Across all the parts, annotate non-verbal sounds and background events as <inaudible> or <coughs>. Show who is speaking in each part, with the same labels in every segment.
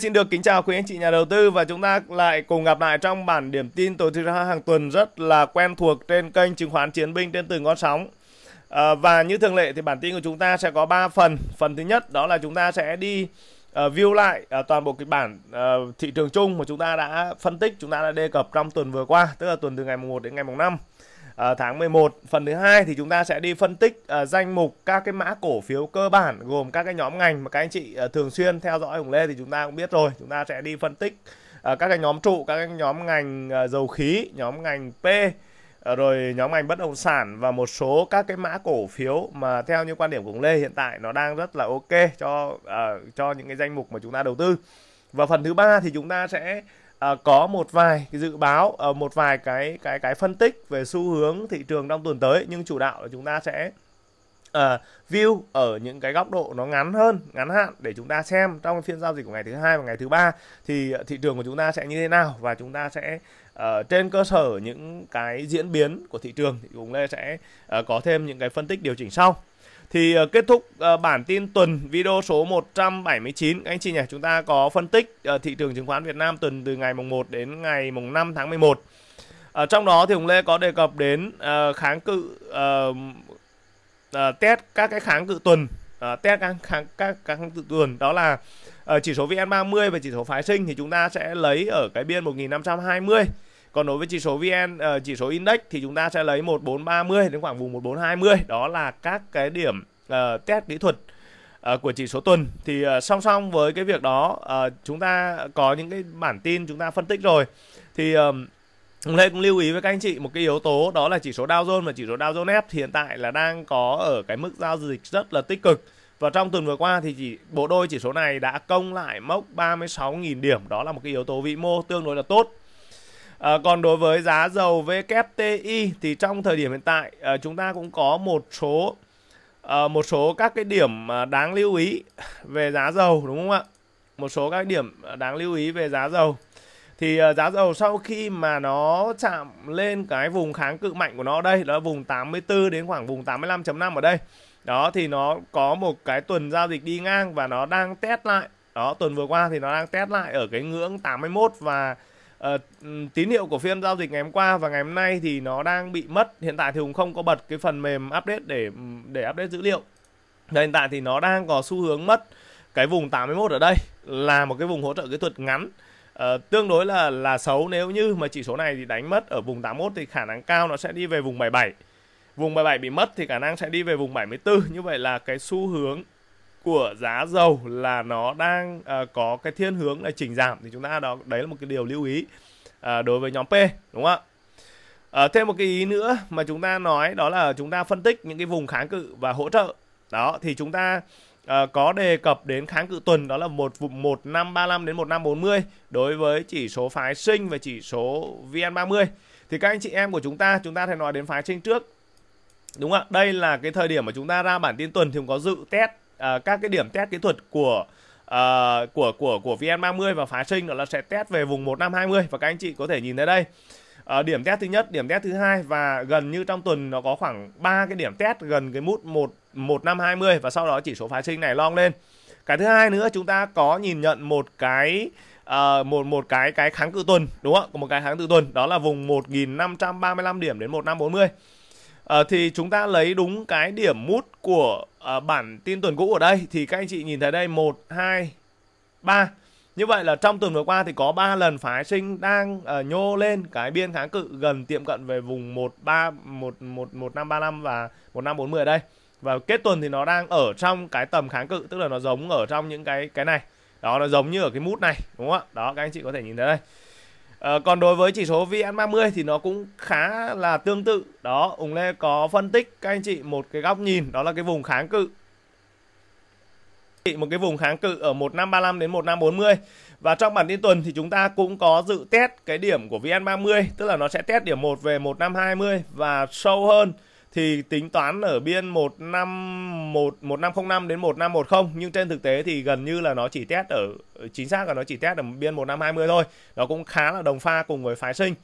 Speaker 1: Xin được kính chào quý anh chị nhà đầu tư và chúng ta lại cùng gặp lại trong bản điểm tin tối thứ hai hàng tuần rất là quen thuộc trên kênh chứng khoán chiến binh trên từng con sóng. À, và như thường lệ thì bản tin của chúng ta sẽ có 3 phần. Phần thứ nhất đó là chúng ta sẽ đi uh, view lại uh, toàn bộ kịch bản uh, thị trường chung mà chúng ta đã phân tích, chúng ta đã đề cập trong tuần vừa qua, tức là tuần từ ngày mùng 1 đến ngày mùng 5 à, tháng 11 phần thứ hai thì chúng ta sẽ đi phân tích à, danh mục các cái mã cổ phiếu cơ bản gồm các cái nhóm ngành mà các anh chị à, thường xuyên theo dõi Hùng Lê thì chúng ta cũng biết rồi chúng ta sẽ đi phân tích à, các cái nhóm trụ các cái nhóm ngành à, dầu khí nhóm ngành P rồi nhóm ngành bất động sản và một số các cái mã cổ phiếu mà theo như quan điểm của ông Lê hiện tại nó đang rất là ok cho uh, cho những cái danh mục mà chúng ta đầu tư. Và phần thứ ba thì chúng ta sẽ À, có một vài cái dự báo à, một vài cái cái cái phân tích về xu hướng thị trường trong tuần tới nhưng chủ đạo là chúng ta sẽ uh, view ở những cái góc độ nó ngắn hơn ngắn hạn để chúng ta xem trong phiên giao dịch của ngày thứ hai và ngày thứ ba thì ờ, thị trường của chúng ta sẽ như thế nào và chúng ta sẽ uh, trên cơ sở những cái diễn biến của thị trường thì cũng lê sẽ uh, có thêm những cái phân tích điều chỉnh sau thì uh, kết thúc uh, bản tin tuần video số 179 các anh chị nhỉ. Chúng ta có phân tích uh, thị trường chứng khoán Việt Nam tuần từ ngày mùng 1 đến ngày mùng 5 tháng 11. Ở trong đó thì Hùng Lê có đề cập đến uh, kháng cự uh, uh, test các cái kháng cự tuần, uh, test các kháng các các kháng cự tuần đó là uh, chỉ số VN30 và chỉ số phái sinh thì chúng ta sẽ lấy ở cái biên 1520 còn đối với chỉ số vn uh, ờ, chỉ số index thì chúng ta sẽ lấy 1430 đến khoảng vùng 1420 đó là các cái điểm uh, test kỹ thuật uh, của chỉ số tuần thì uh, song song với cái việc đó uh, chúng ta có những cái bản tin chúng ta phân tích rồi thì uh, Hôm cũng lưu ý với các anh chị một cái yếu tố đó là chỉ số Dow Jones và chỉ số Dow Jones thì hiện tại là đang có ở cái mức giao dịch rất là tích cực. Và trong tuần vừa qua thì chỉ bộ đôi chỉ số này đã công lại mốc 36.000 điểm, đó là một cái yếu tố vĩ mô tương đối là tốt. À, còn đối với giá dầu WTI thì trong thời điểm hiện tại à, chúng ta cũng có một số à, một số các cái điểm đáng lưu ý về giá dầu đúng không ạ? Một số các điểm đáng lưu ý về giá dầu. Thì à, giá dầu sau khi mà nó chạm lên cái vùng kháng cự mạnh của nó đây, đó vùng 84 đến khoảng vùng 85.5 ở đây. Đó thì nó có một cái tuần giao dịch đi ngang và nó đang test lại. Đó tuần vừa qua thì nó đang test lại ở cái ngưỡng 81 và uh, tín hiệu của phiên giao dịch ngày hôm qua và ngày hôm nay thì nó đang bị mất hiện tại thì hùng không có bật cái phần mềm update để để update dữ liệu hiện tại thì nó đang có xu hướng mất cái vùng 81 ở đây là một cái vùng hỗ trợ kỹ thuật ngắn Uh, tương đối là là xấu nếu như mà chỉ số này thì đánh mất ở vùng 81 thì khả năng cao nó sẽ đi về vùng 77. Vùng 77 bị mất thì khả năng sẽ đi về vùng 74. Như vậy là cái xu hướng của giá dầu là nó đang uh, có cái thiên hướng là chỉnh giảm thì chúng ta đó đấy là một cái điều lưu ý uh, đối với nhóm P đúng không ạ? À, thêm một cái ý nữa mà chúng ta nói đó là chúng ta phân tích những cái vùng kháng cự và hỗ trợ đó thì chúng ta à, có đề cập đến kháng cự tuần đó là một vùng 1535 đến 1540 đối với chỉ số phái sinh và chỉ số VN30 thì các anh chị em của chúng ta chúng ta phải nói đến phái sinh trước đúng không ạ đây là cái thời điểm mà chúng ta ra bản tin tuần thì cũng có dự test uh, các cái điểm test kỹ thuật của uh, của của của VN30 và phá sinh đó là sẽ test về vùng 1520 và các anh chị có thể nhìn thấy đây. Uh, điểm test thứ nhất, điểm test thứ hai và gần như trong tuần nó có khoảng 3 cái điểm test gần cái mút 1 1520 và sau đó chỉ số phá sinh này long lên. Cái thứ hai nữa chúng ta có nhìn nhận một cái uh, một một cái cái kháng cự tuần đúng không? có Một cái kháng cự tuần đó là vùng 1535 điểm đến 1540. À, thì chúng ta lấy đúng cái điểm mút của à, bản tin tuần cũ ở đây thì các anh chị nhìn thấy đây 1 2 3. Như vậy là trong tuần vừa qua thì có 3 lần phái sinh đang uh, nhô lên cái biên kháng cự gần tiệm cận về vùng 13 1 1 1535 và 1540 ở đây. Và kết tuần thì nó đang ở trong cái tầm kháng cự tức là nó giống ở trong những cái cái này. Đó nó giống như ở cái mút này đúng không ạ? Đó các anh chị có thể nhìn thấy đây. À, còn đối với chỉ số VN30 thì nó cũng khá là tương tự. Đó, Ung Lê có phân tích các anh chị một cái góc nhìn đó là cái vùng kháng cự. Một cái vùng kháng cự ở 1535 đến 1540. Và trong bản tin tuần thì chúng ta cũng có dự test cái điểm của VN30, tức là nó sẽ test điểm 1 về 1520 và sâu hơn thì tính toán ở biên 151 1505 đến 1510 nhưng trên thực tế thì gần như là nó chỉ test ở chính xác là nó chỉ test ở biên 1520 thôi. Nó cũng khá là đồng pha cùng với phái sinh.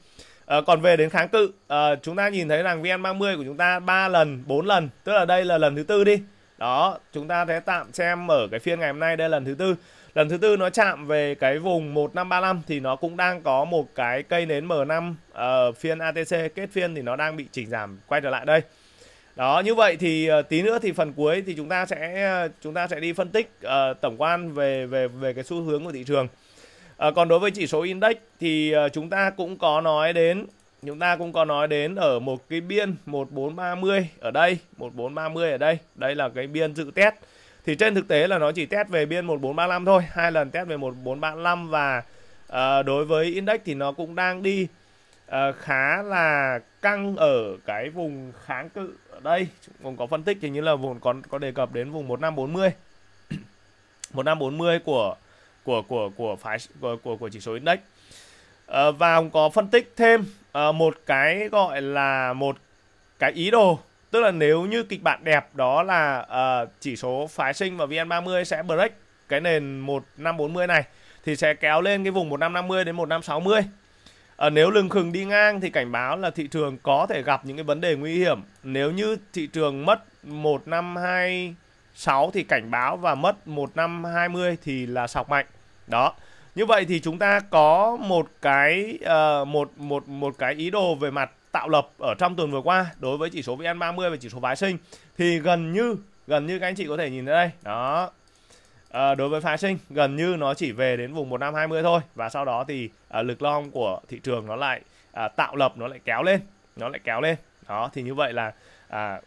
Speaker 1: À, còn về đến kháng cự, à, chúng ta nhìn thấy rằng VN30 của chúng ta 3 lần, 4 lần, tức là đây là lần thứ tư đi. Đó, chúng ta sẽ tạm xem ở cái phiên ngày hôm nay đây là lần thứ tư. Lần thứ tư nó chạm về cái vùng 1535 thì nó cũng đang có một cái cây nến M5 uh, ờ, phiên ATC kết phiên thì nó đang bị chỉnh giảm quay trở lại đây đó như vậy thì ờ, tí nữa thì phần cuối thì chúng ta sẽ chúng ta sẽ đi phân tích uh, tổng quan về về về cái xu hướng của thị trường uh, còn đối với chỉ số index thì uh, chúng ta cũng có nói đến chúng ta cũng có nói đến ở một cái biên 1430 ở đây 1430 ở đây đây là cái biên dự test thì trên thực tế là nó chỉ test về biên 1435 thôi hai lần test về 1435 và uh, đối với index thì nó cũng đang đi uh, khá là căng ở cái vùng kháng cự đây cũng có phân tích thì như là vùng còn có đề cập đến vùng 1540 1540 <clears throat> của của của của phái của của, của chỉ số index à, và cũng có phân tích thêm à, một cái gọi là một cái ý đồ tức là nếu như kịch bản đẹp đó là à, chỉ số phái sinh và VN30 sẽ break cái nền 1540 này thì sẽ kéo lên cái vùng 1550 đến 1560 à, nếu lừng khừng đi ngang thì cảnh báo là thị trường có thể gặp những cái vấn đề nguy hiểm nếu như thị trường mất một năm hai 6 thì cảnh báo và mất 1 năm 20 thì là sọc mạnh. Đó. Như vậy thì chúng ta có một cái uh, một một một cái ý đồ về mặt tạo lập ở trong tuần vừa qua đối với chỉ số VN30 và chỉ số phái sinh thì gần như gần như các anh chị có thể nhìn thấy đây. Đó. À, đối với phái sinh gần như nó chỉ về đến vùng năm 1520 thôi và sau đó thì à, lực long của thị trường nó lại à, tạo lập nó lại kéo lên nó lại kéo lên đó thì như vậy là à,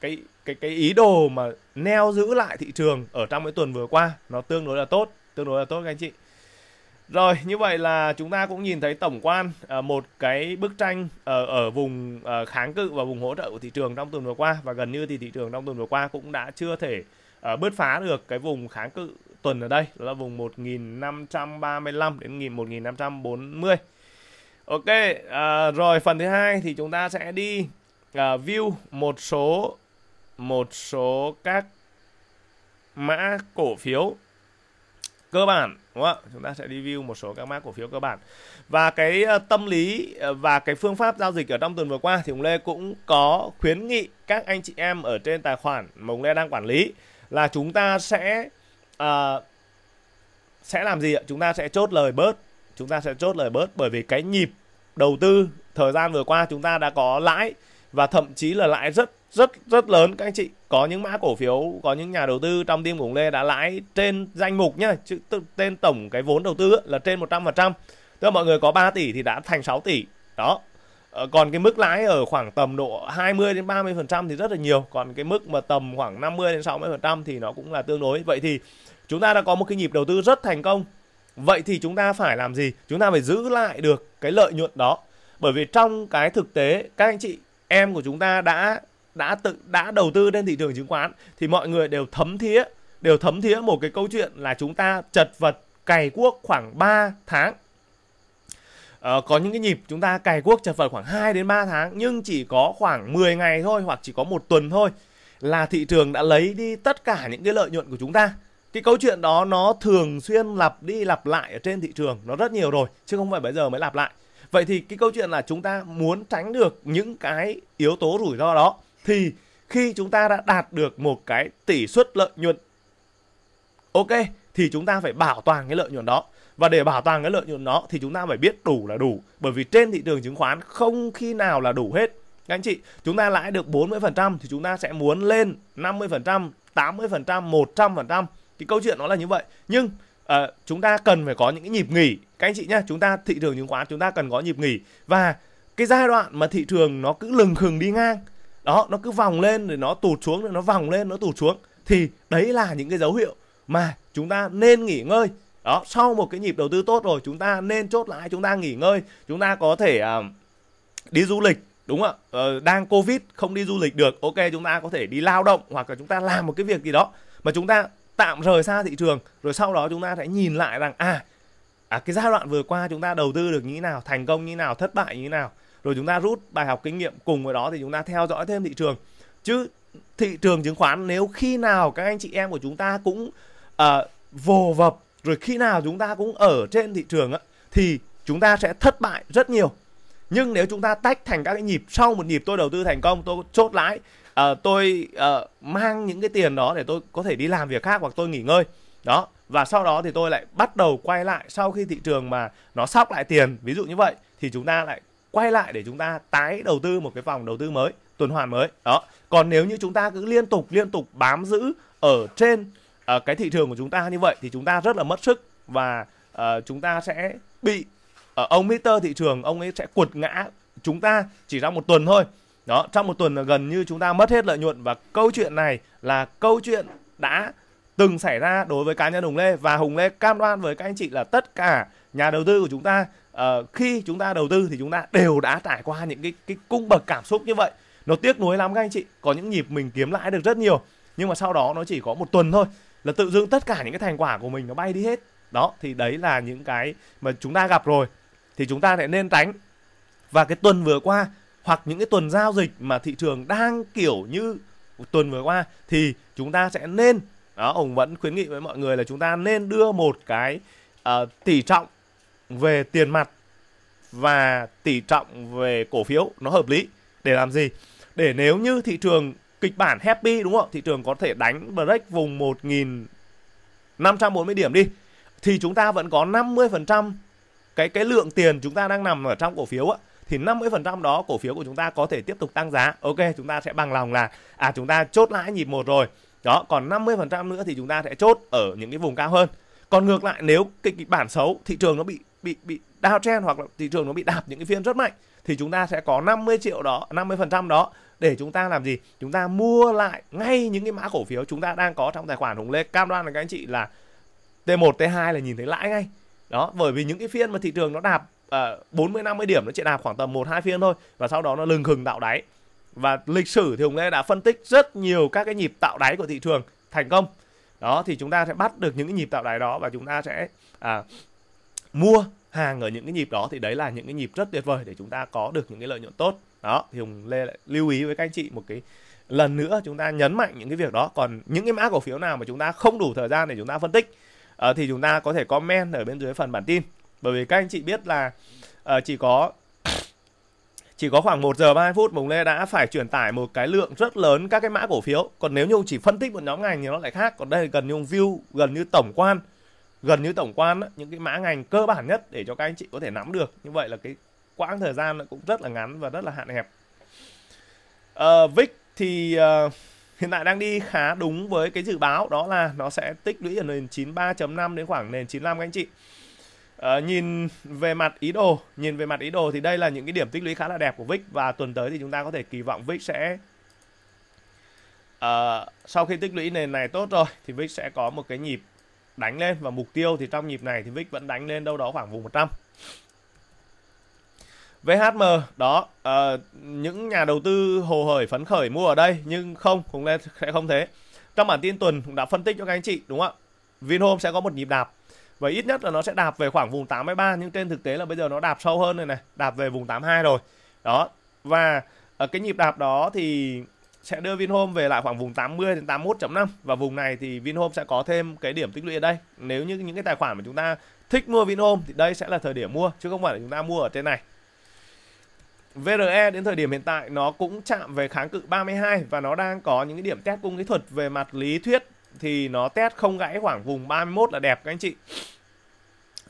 Speaker 1: cái cái cái ý đồ mà neo giữ lại thị trường ở trong cái tuần vừa qua nó tương đối là tốt tương đối là tốt các anh chị rồi như vậy là chúng ta cũng nhìn thấy tổng quan à, một cái bức tranh ở, ở vùng à, kháng cự và vùng hỗ trợ của thị trường trong tuần vừa qua và gần như thì thị trường trong tuần vừa qua cũng đã chưa thể Ờ, bứt phá được cái vùng kháng cự tuần ở đây đó là vùng 1535 đến 1540 ok uh, rồi phần thứ hai thì chúng ta sẽ đi uh, view một số một số các mã cổ phiếu cơ bản đúng không ạ? Chúng ta sẽ đi view một số các mã cổ phiếu cơ bản. Và cái tâm lý và cái phương pháp giao dịch ở trong tuần vừa qua thì ông Lê cũng có khuyến nghị các anh chị em ở trên tài khoản mà ông Lê đang quản lý là chúng ta sẽ uh, sẽ làm gì ạ? Chúng ta sẽ chốt lời bớt, chúng ta sẽ chốt lời bớt bởi vì cái nhịp đầu tư thời gian vừa qua chúng ta đã có lãi và thậm chí là lãi rất rất rất lớn các anh chị. Có những mã cổ phiếu, có những nhà đầu tư trong team của Hùng Lê đã lãi trên danh mục nhá, chứ tên tổng cái vốn đầu tư là trên 100%. Tức là mọi người có 3 tỷ thì đã thành 6 tỷ. Đó, Ờ, còn cái mức lãi ở khoảng tầm độ 20 đến 30 phần trăm thì rất là nhiều còn cái mức mà tầm khoảng 50 đến 60 phần trăm thì nó cũng là tương đối vậy thì chúng ta đã có một cái nhịp đầu tư rất thành công vậy thì chúng ta phải làm gì chúng ta phải giữ lại được cái lợi nhuận đó bởi vì trong cái thực tế các anh chị em của chúng ta đã đã tự đã đầu tư lên thị trường chứng khoán thì mọi người đều thấm thía đều thấm thía một cái câu chuyện là chúng ta chật vật cày cuốc khoảng 3 tháng uh, có những cái nhịp chúng ta cài cuốc chật vật khoảng 2 đến 3 tháng nhưng chỉ có khoảng 10 ngày thôi hoặc chỉ có một tuần thôi là thị trường đã lấy đi tất cả những cái lợi nhuận của chúng ta cái câu chuyện đó nó thường xuyên lặp đi lặp lại ở trên thị trường nó rất nhiều rồi chứ không phải bây giờ mới lặp lại vậy thì cái câu chuyện là chúng ta muốn tránh được những cái yếu tố rủi ro đó thì khi chúng ta đã đạt được một cái tỷ suất lợi nhuận ok thì chúng ta phải bảo toàn cái lợi nhuận đó và để bảo toàn cái lợi nhuận nó thì chúng ta phải biết đủ là đủ bởi vì trên thị trường chứng khoán không khi nào là đủ hết các anh chị chúng ta lãi được 40% thì chúng ta sẽ muốn lên 50% 80% 100% thì câu chuyện nó là như vậy nhưng uh, chúng ta cần phải có những cái nhịp nghỉ các anh chị nhé chúng ta thị trường chứng khoán chúng ta cần có nhịp nghỉ và cái giai đoạn mà thị trường nó cứ lừng khừng đi ngang đó nó cứ vòng lên rồi nó tụt xuống rồi nó vòng lên nó tụt xuống thì đấy là những cái dấu hiệu mà chúng ta nên nghỉ ngơi đó sau một cái nhịp đầu tư tốt rồi chúng ta nên chốt lại chúng ta nghỉ ngơi chúng ta có thể uh, đi du lịch đúng không ạ ờ, đang covid không đi du lịch được ok chúng ta có thể đi lao động hoặc là chúng ta làm một cái việc gì đó mà chúng ta tạm rời xa thị trường rồi sau đó chúng ta sẽ nhìn lại rằng à, à cái giai đoạn vừa qua chúng ta đầu tư được như thế nào thành công như thế nào thất bại như thế nào rồi chúng ta rút bài học kinh nghiệm cùng với đó thì chúng ta theo dõi thêm thị trường chứ thị trường chứng khoán nếu khi nào các anh chị em của chúng ta cũng uh, vồ vập rồi khi nào chúng ta cũng ở trên thị trường á, thì chúng ta sẽ thất bại rất nhiều nhưng nếu chúng ta tách thành các cái nhịp sau một nhịp tôi đầu tư thành công tôi chốt lãi uh, tôi uh, mang những cái tiền đó để tôi có thể đi làm việc khác hoặc tôi nghỉ ngơi đó và sau đó thì tôi lại bắt đầu quay lại sau khi thị trường mà nó sóc lại tiền ví dụ như vậy thì chúng ta lại quay lại để chúng ta tái đầu tư một cái vòng đầu tư mới tuần hoàn mới đó còn nếu như chúng ta cứ liên tục liên tục bám giữ ở trên Ờ, cái thị trường của chúng ta như vậy thì chúng ta rất là mất sức và uh, chúng ta sẽ bị uh, ông Mister thị trường ông ấy sẽ quật ngã chúng ta chỉ trong một tuần thôi đó trong một tuần là gần như chúng ta mất hết lợi nhuận và câu chuyện này là câu chuyện đã từng xảy ra đối với cá nhân Hùng Lê và Hùng Lê cam đoan với các anh chị là tất cả nhà đầu tư của chúng ta uh, khi chúng ta đầu tư thì chúng ta đều đã trải qua những cái cái cung bậc cảm xúc như vậy nó tiếc nuối lắm các anh chị có những nhịp mình kiếm lãi được rất nhiều nhưng mà sau đó nó chỉ có một tuần thôi là tự dưng tất cả những cái thành quả của mình nó bay đi hết đó thì đấy là những cái mà chúng ta gặp rồi thì chúng ta lại nên tránh và cái tuần vừa qua hoặc những cái tuần giao dịch mà thị trường đang kiểu như tuần vừa qua thì chúng ta sẽ nên đó ông vẫn khuyến nghị với mọi người là chúng ta nên đưa một cái uh, tỷ trọng về tiền mặt và tỷ trọng về cổ phiếu nó hợp lý để làm gì để nếu như thị trường kịch bản happy đúng không thị trường có thể đánh break vùng 1.540 điểm đi thì chúng ta vẫn có 50% cái cái lượng tiền chúng ta đang nằm ở trong cổ phiếu á thì 50% đó cổ phiếu của chúng ta có thể tiếp tục tăng giá. Ok, chúng ta sẽ bằng lòng là à chúng ta chốt lãi nhịp một rồi. Đó, còn 50% nữa thì chúng ta sẽ chốt ở những cái vùng cao hơn. Còn ngược lại nếu kịch bản xấu, thị trường nó bị bị bị downtrend hoặc là thị trường nó bị đạp những cái phiên rất mạnh thì chúng ta sẽ có 50 triệu đó, 50% đó để chúng ta làm gì chúng ta mua lại ngay những cái mã cổ phiếu chúng ta đang có trong tài khoản hùng lê cam đoan với các anh chị là T1 T2 là nhìn thấy lãi ngay đó bởi vì những cái phiên mà thị trường nó đạp uh, 40 50 điểm nó chỉ đạp khoảng tầm một hai phiên thôi và sau đó nó lừng khừng tạo đáy và lịch sử thì hùng lê đã phân tích rất nhiều các cái nhịp tạo đáy của thị trường thành công đó thì chúng ta sẽ bắt được những cái nhịp tạo đáy đó và chúng ta sẽ à, mua hàng ở những cái nhịp đó thì đấy là những cái nhịp rất tuyệt vời để chúng ta có được những cái lợi nhuận tốt đó thì hùng lê lại lưu ý với các anh chị một cái lần nữa chúng ta nhấn mạnh những cái việc đó còn những cái mã cổ phiếu nào mà chúng ta không đủ thời gian để chúng ta phân tích uh, thì chúng ta có thể comment ở bên dưới phần bản tin bởi vì các anh chị biết là uh, chỉ có chỉ có khoảng 1 giờ 30 phút Mùng Lê đã phải truyền tải một cái lượng rất lớn các cái mã cổ phiếu. Còn nếu như chỉ phân tích một nhóm ngành thì nó lại khác. Còn đây gần như view, gần như tổng quan, gần như tổng quan những cái mã ngành cơ bản nhất để cho các anh chị có thể nắm được. Như vậy là cái quãng thời gian cũng rất là ngắn và rất là hạn hẹp uh, Vic thì uh, hiện tại đang đi khá đúng với cái dự báo đó là nó sẽ tích lũy ở nền 93.5 đến khoảng nền 95 các anh chị uh, nhìn về mặt ý đồ, nhìn về mặt ý đồ thì đây là những cái điểm tích lũy khá là đẹp của VIX và tuần tới thì chúng ta có thể kỳ vọng VIX sẽ uh, sau khi tích lũy nền này tốt rồi thì VIX sẽ có một cái nhịp đánh lên và mục tiêu thì trong nhịp này thì VIX vẫn đánh lên đâu đó khoảng vùng 100. VHM đó uh, những nhà đầu tư hồ hởi phấn khởi mua ở đây nhưng không cũng Lê sẽ không thế trong bản tin tuần cũng đã phân tích cho các anh chị đúng không ạ Vinhome sẽ có một nhịp đạp và ít nhất là nó sẽ đạp về khoảng vùng 83 nhưng trên thực tế là bây giờ nó đạp sâu hơn rồi này đạp về vùng 82 rồi đó và ở ờ, cái nhịp đạp đó thì sẽ đưa Vinhome về lại khoảng vùng 80 đến 81.5 và vùng này thì Vinhome sẽ có thêm cái điểm tích lũy ở đây. Nếu như những cái tài khoản mà chúng ta thích mua Vinhome thì đây sẽ là thời điểm mua chứ không phải là chúng ta mua ở trên này. VRE đến thời điểm hiện tại nó cũng chạm về kháng cự 32 và nó đang có những cái điểm test cung kỹ thuật về mặt lý thuyết thì nó test không gãy khoảng vùng 31 là đẹp các anh chị.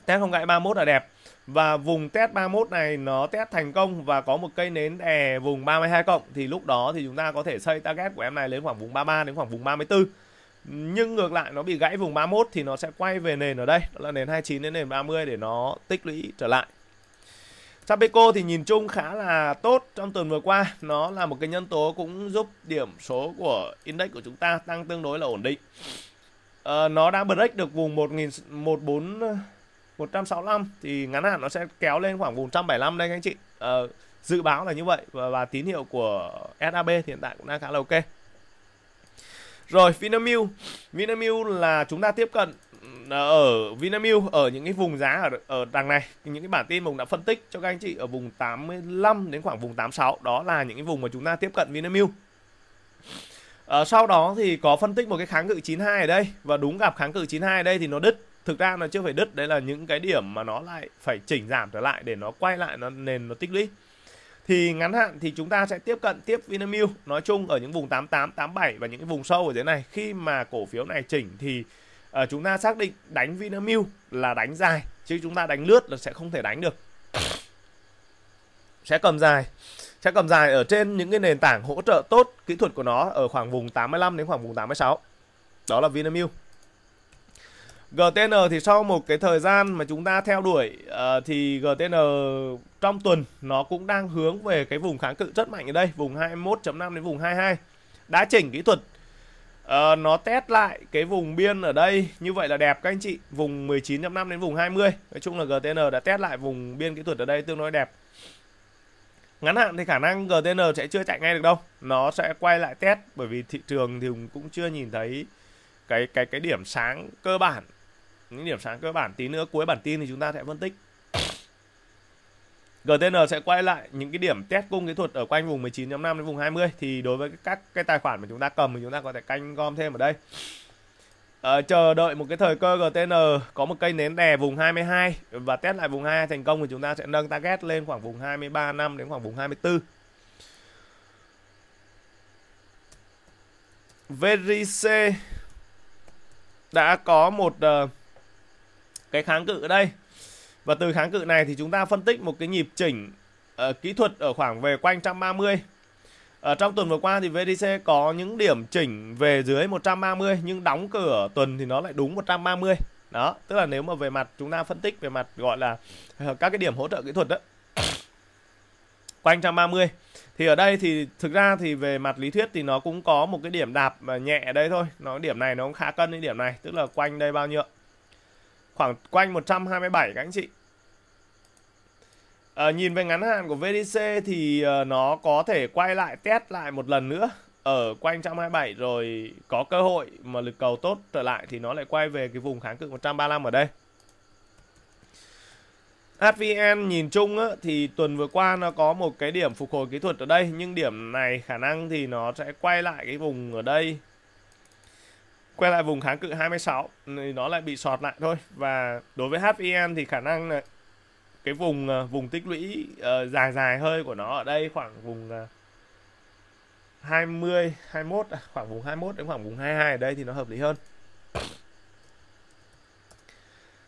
Speaker 1: Test không gãy 31 là đẹp. Và vùng test 31 này nó test thành công và có một cây nến đè vùng 32 cộng thì lúc đó thì chúng ta có thể xây target của em này lên khoảng vùng 33 đến khoảng vùng 34. Nhưng ngược lại nó bị gãy vùng 31 thì nó sẽ quay về nền ở đây, đó là nền 29 đến nền 30 để nó tích lũy trở lại. Sapeco thì nhìn chung khá là tốt trong tuần vừa qua. Nó là một cái nhân tố cũng giúp điểm số của index của chúng ta tăng tương đối là ổn định. À, nó đã break được vùng 1.14 165 thì ngắn hạn nó sẽ kéo lên khoảng vùng 175 đây các anh chị. À, dự báo là như vậy và, và tín hiệu của SAB hiện tại cũng đang khá là ok. Rồi Vinamilk, Vinamilk là chúng ta tiếp cận Ờ, ở Vinamilk ở những cái vùng giá ở ở đằng này những cái bản tin mình đã phân tích cho các anh chị ở vùng 85 đến khoảng vùng 86 đó là những cái vùng mà chúng ta tiếp cận Vinamilk Ở ờ, sau đó thì có phân tích một cái kháng cự 92 ở đây và đúng gặp kháng cự 92 ở đây thì nó đứt thực ra nó chưa phải đứt đấy là những cái điểm mà nó lại phải chỉnh giảm trở lại để nó quay lại nó nền nó tích lũy thì ngắn hạn thì chúng ta sẽ tiếp cận tiếp Vinamilk nói chung ở những vùng 88, 87 và những cái vùng sâu ở dưới này khi mà cổ phiếu này chỉnh thì à, chúng ta xác định đánh Vinamilk là đánh dài chứ chúng ta đánh lướt là sẽ không thể đánh được sẽ cầm dài sẽ cầm dài ở trên những cái nền tảng hỗ trợ tốt kỹ thuật của nó ở khoảng vùng 85 đến khoảng vùng 86 đó là Vinamilk GTN thì sau một cái thời gian mà chúng ta theo đuổi uh, thì GTN trong tuần nó cũng đang hướng về cái vùng kháng cự rất mạnh ở đây, vùng 21.5 đến vùng 22. Đã chỉnh kỹ thuật Ờ, nó test lại cái vùng biên ở đây như vậy là đẹp các anh chị vùng 19.5 đến vùng 20 nói chung là GTN đã test lại vùng biên kỹ thuật ở đây tương đối đẹp ngắn hạn thì khả năng GTN sẽ chưa chạy ngay được đâu nó sẽ quay lại test bởi vì thị trường thì cũng chưa nhìn thấy cái cái cái điểm sáng cơ bản những điểm sáng cơ bản tí nữa cuối bản tin thì chúng ta sẽ phân tích GTN sẽ quay lại những cái điểm test cung kỹ thuật ở quanh vùng 19.5 đến vùng 20 thì đối với các cái tài khoản mà chúng ta cầm thì chúng ta có thể canh gom thêm ở đây. À, chờ đợi một cái thời cơ GTN có một cây nến đè vùng 22 và test lại vùng 22 thành công thì chúng ta sẽ nâng target lên khoảng vùng 23 năm đến khoảng vùng 24. VRC đã có một uh, cái kháng cự ở đây và từ kháng cự này thì chúng ta phân tích một cái nhịp chỉnh uh, kỹ thuật ở khoảng về quanh 130. Ở ờ, trong tuần vừa qua thì VDC có những điểm chỉnh về dưới 130 nhưng đóng cửa tuần thì nó lại đúng 130. Đó, tức là nếu mà về mặt chúng ta phân tích về mặt gọi là ờ, các cái điểm hỗ trợ kỹ thuật đó. <coughs> Quanh 130 thì ở đây thì thực ra thì về mặt lý thuyết thì nó cũng có một cái điểm đạp nhẹ ở đây thôi nó điểm này nó cũng khá cân cái điểm này tức là quanh đây bao nhiêu khoảng quanh 127 các anh chị à, nhìn về ngắn hạn của VDC thì ờ, nó có thể quay lại test lại một lần nữa ở quanh 127 rồi có cơ hội mà lực cầu tốt trở lại thì nó lại quay về cái vùng kháng cự 135 ở đây HVN nhìn chung á, thì tuần vừa qua nó có một cái điểm phục hồi kỹ thuật ở đây nhưng điểm này khả năng thì nó sẽ quay lại cái vùng ở đây quay lại vùng kháng cự 26 thì nó lại bị sọt lại thôi và đối với HVN thì khả năng là cái vùng ờ, vùng tích lũy uh, dài dài hơi của nó ở đây khoảng vùng uh, 20 21 khoảng vùng 21 đến khoảng vùng 22 ở đây thì nó hợp lý hơn.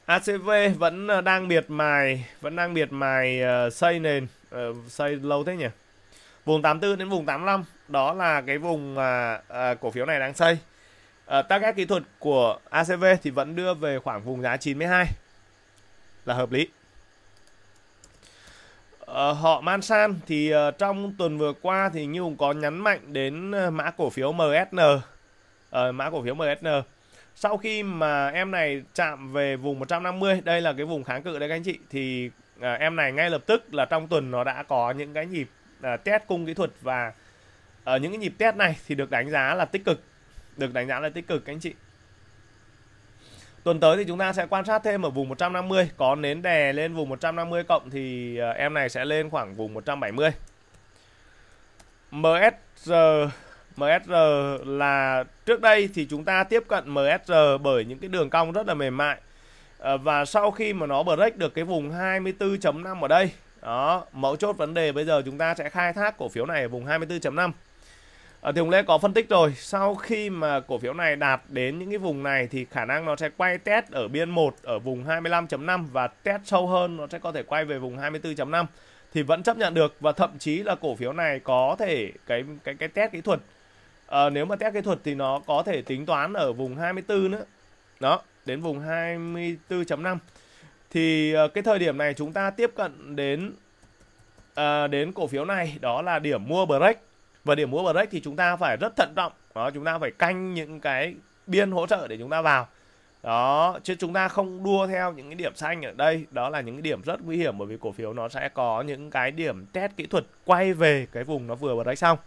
Speaker 1: ACV vẫn ờ, đang miệt mài vẫn đang miệt mài uh, xây nền uh, xây lâu thế nhỉ vùng 84 đến vùng 85 đó là cái vùng mà uh, cổ phiếu này đang xây À, ờ, target kỹ thuật của ACV thì vẫn đưa về khoảng vùng giá 92 là hợp lý. À, họ Mansan thì uh, trong tuần vừa qua thì như cũng có nhấn mạnh đến mã cổ phiếu MSN. Uh, mã cổ phiếu MSN. Sau khi mà em này chạm về vùng 150, đây là cái vùng kháng cự đấy các anh chị thì uh, em này ngay lập tức là trong tuần nó đã có những cái nhịp uh, test cung kỹ thuật và ở uh, những cái nhịp test này thì được đánh giá là tích cực được đánh giá là tích cực các anh chị Tuần tới thì chúng ta sẽ quan sát thêm ở vùng 150 Có nến đè lên vùng 150 cộng thì ờ, em này sẽ lên khoảng vùng 170 MSR MSR là trước đây thì chúng ta tiếp cận MSR bởi những cái đường cong rất là mềm mại ờ, Và sau khi mà nó break được cái vùng 24.5 ở đây đó, mẫu chốt vấn đề bây giờ chúng ta sẽ khai thác cổ phiếu này ở vùng 24.5 À, thì Hùng Lê có phân tích rồi, sau khi mà cổ phiếu này đạt đến những cái vùng này thì khả năng nó sẽ quay test ở biên 1 ở vùng 25.5 và test sâu hơn nó sẽ có thể quay về vùng 24.5 thì vẫn chấp nhận được và thậm chí là cổ phiếu này có thể cái cái cái test kỹ thuật à, nếu mà test kỹ thuật thì nó có thể tính toán ở vùng 24 nữa. Đó, đến vùng 24.5. Thì ờ, cái thời điểm này chúng ta tiếp cận đến à, đến cổ phiếu này đó là điểm mua break và điểm mua break thì chúng ta phải rất thận trọng đó chúng ta phải canh những cái biên hỗ trợ để chúng ta vào đó chứ chúng ta không đua theo những cái điểm xanh ở đây đó là những cái điểm rất nguy hiểm bởi vì cổ phiếu nó sẽ có những cái điểm test kỹ thuật quay về cái vùng nó vừa break xong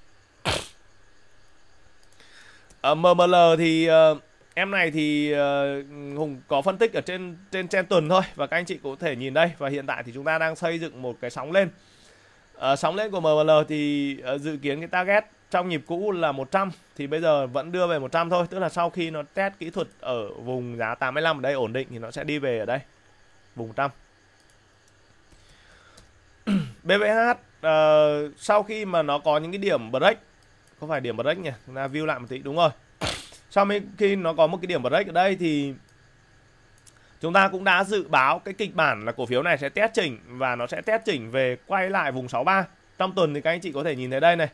Speaker 1: ở ờ, MML thì uh, em này thì uh, Hùng có phân tích ở trên trên trên tuần thôi và các anh chị có thể nhìn đây và hiện tại thì chúng ta đang xây dựng một cái sóng lên À, sóng lên của mbl thì à, dự kiến cái target trong nhịp cũ là 100 thì bây giờ vẫn đưa về 100 thôi, tức là sau khi nó test kỹ thuật ở vùng giá 85 ở đây ổn định thì nó sẽ đi về ở đây. Vùng trăm. <clears throat> BVH uh, ờ, sau khi mà nó có những cái điểm break có phải điểm break nhỉ? là view lại một tí đúng rồi. Sau khi nó có một cái điểm break ở đây thì chúng ta cũng đã dự báo cái kịch bản là cổ phiếu này sẽ test chỉnh và nó sẽ test chỉnh về quay lại vùng 63 trong tuần thì các anh chị có thể nhìn thấy đây này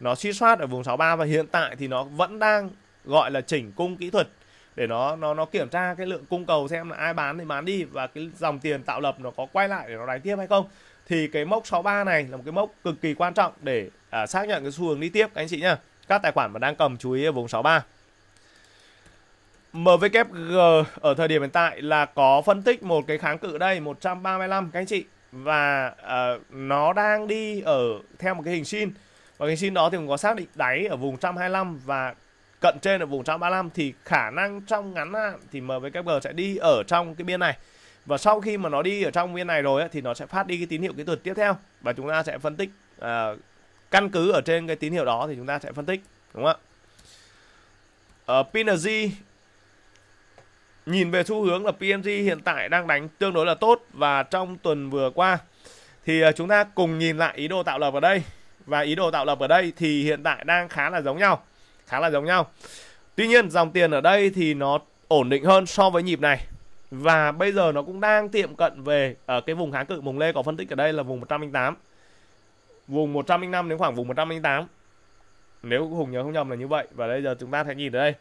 Speaker 1: nó suy soát ở vùng 63 và hiện tại thì nó vẫn đang gọi là chỉnh cung kỹ thuật để nó nó nó kiểm tra cái lượng cung cầu xem là ai bán thì bán đi và cái dòng tiền tạo lập nó có quay lại để nó đánh tiếp hay không thì cái mốc 63 này là một cái mốc cực kỳ quan trọng để à, xác nhận cái xu hướng đi tiếp các anh chị nhá các tài khoản mà đang cầm chú ý ở vùng 63 MWG ở thời điểm hiện tại là có phân tích một cái kháng cự đây 135 các anh chị và uh, nó đang đi ở theo một cái hình sin và hình sin đó thì cũng có xác định đáy ở vùng 125 và cận trên ở vùng 135 thì khả năng trong ngắn hạn thì MWG sẽ đi ở trong cái biên này và sau khi mà nó đi ở trong biên này rồi ấy, thì nó sẽ phát đi cái tín hiệu kỹ thuật tiếp theo và chúng ta sẽ phân tích uh, căn cứ ở trên cái tín hiệu đó thì chúng ta sẽ phân tích đúng không ạ? Uh, ờ, PNG nhìn về xu hướng là PMG hiện tại đang đánh tương đối là tốt và trong tuần vừa qua thì à, chúng ta cùng nhìn lại ý đồ tạo lập ở đây và ý đồ tạo lập ở đây thì hiện tại đang khá là giống nhau khá là giống nhau tuy nhiên dòng tiền ở đây thì nó ổn định hơn so với nhịp này và bây giờ nó cũng đang tiệm cận về ở à, cái vùng kháng cự vùng Lê có phân tích ở đây là vùng 108 vùng 105 đến khoảng vùng 108 nếu Hùng nhớ không nhầm là như vậy và bây giờ chúng ta sẽ nhìn ở đây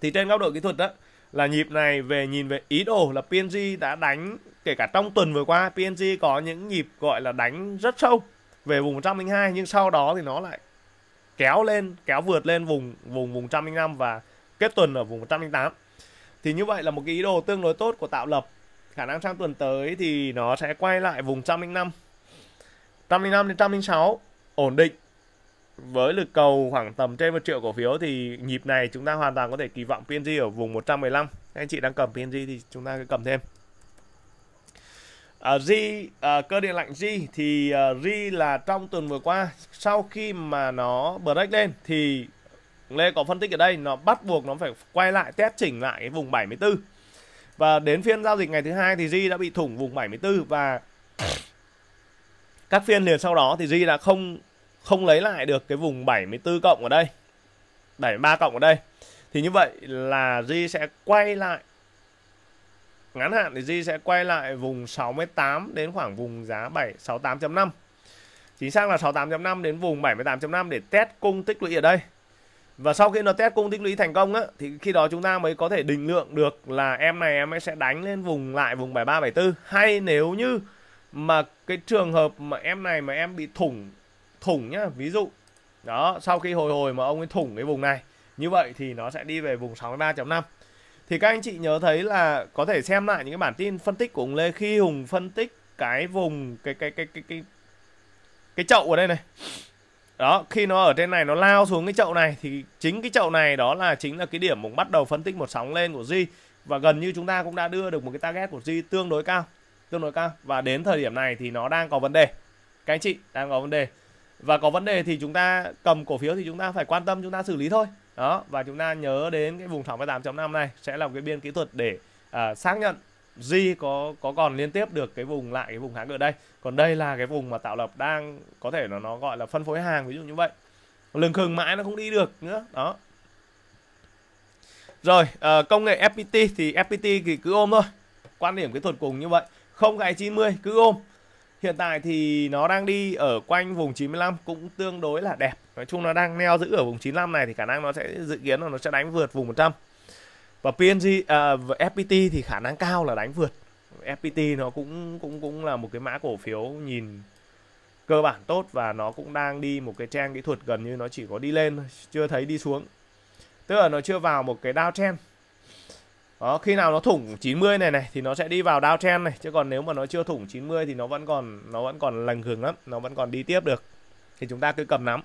Speaker 1: thì trên góc độ kỹ thuật đó là nhịp này về nhìn về ý đồ là png đã đánh kể cả trong tuần vừa qua png có những nhịp gọi là đánh rất sâu về vùng 102 nhưng sau đó thì nó lại kéo lên kéo vượt lên vùng vùng vùng 105 và kết tuần ở vùng 108 thì như vậy là một cái ý đồ tương đối tốt của tạo lập khả năng sang tuần tới thì nó sẽ quay lại vùng 105 105 đến 106 ổn định với lực cầu khoảng tầm trên một triệu cổ phiếu thì nhịp này chúng ta hoàn toàn có thể kỳ vọng PNG ở vùng 115. Anh chị đang cầm PNG thì chúng ta cứ cầm thêm. ở à, G, à, cơ điện lạnh G thì à, G là trong tuần vừa qua sau khi mà nó break lên thì Lê có phân tích ở đây nó bắt buộc nó phải quay lại test chỉnh lại cái vùng 74. Và đến phiên giao dịch ngày thứ hai thì G đã bị thủng vùng 74 và các phiên liền sau đó thì G đã không không lấy lại được cái vùng 74 cộng ở đây 73 cộng ở đây thì như vậy là Di sẽ quay lại ngắn hạn thì Di sẽ quay lại vùng 68 đến khoảng vùng giá 768.5 chính xác là 68.5 đến vùng 78.5 để test cung tích lũy ở đây và sau khi nó test cung tích lũy thành công á, thì khi đó chúng ta mới có thể định lượng được là em này em ấy sẽ đánh lên vùng lại vùng 73 74 hay nếu như mà cái trường hợp mà em này mà em bị thủng thủng nhá ví dụ đó sau khi hồi hồi mà ông ấy thủng cái vùng này như vậy thì nó sẽ đi về vùng 63.5 thì các anh chị nhớ thấy là có thể xem lại những cái bản tin phân tích của ông Lê khi Hùng phân tích cái vùng cái cái cái cái cái cái, chậu ở đây này đó khi nó ở trên này nó lao xuống cái chậu này thì chính cái chậu này đó là chính là cái điểm mà bắt đầu phân tích một sóng lên của Di và gần như chúng ta cũng đã đưa được một cái target của Di tương đối cao tương đối cao và đến thời điểm này thì nó đang có vấn đề các anh chị đang có vấn đề và có vấn đề thì chúng ta cầm cổ phiếu thì chúng ta phải quan tâm chúng ta xử lý thôi đó và chúng ta nhớ đến cái vùng thẳng 38.5 này sẽ là một cái biên kỹ thuật để à, xác nhận G có có còn liên tiếp được cái vùng lại cái vùng kháng ở đây còn đây là cái vùng mà tạo lập đang có thể là nó gọi là phân phối hàng ví dụ như vậy lừng khừng mãi nó không đi được nữa đó rồi à, công nghệ FPT thì FPT thì cứ ôm thôi quan điểm kỹ thuật cùng như vậy không gãy 90 cứ ôm Hiện tại thì nó đang đi ở quanh vùng 95 cũng tương đối là đẹp. Nói chung nó đang neo giữ ở vùng 95 này thì khả năng nó sẽ dự kiến là nó sẽ đánh vượt vùng 100. Và PNG à, và FPT thì khả năng cao là đánh vượt. FPT nó cũng cũng cũng là một cái mã cổ phiếu nhìn cơ bản tốt và nó cũng đang đi một cái trang kỹ thuật gần như nó chỉ có đi lên chưa thấy đi xuống. Tức là nó chưa vào một cái downtrend đó khi nào nó thủng 90 này này thì nó sẽ đi vào downtrend này chứ còn nếu mà nó chưa thủng 90 thì nó vẫn còn nó vẫn còn lành hưởng lắm nó vẫn còn đi tiếp được thì chúng ta cứ cầm nắm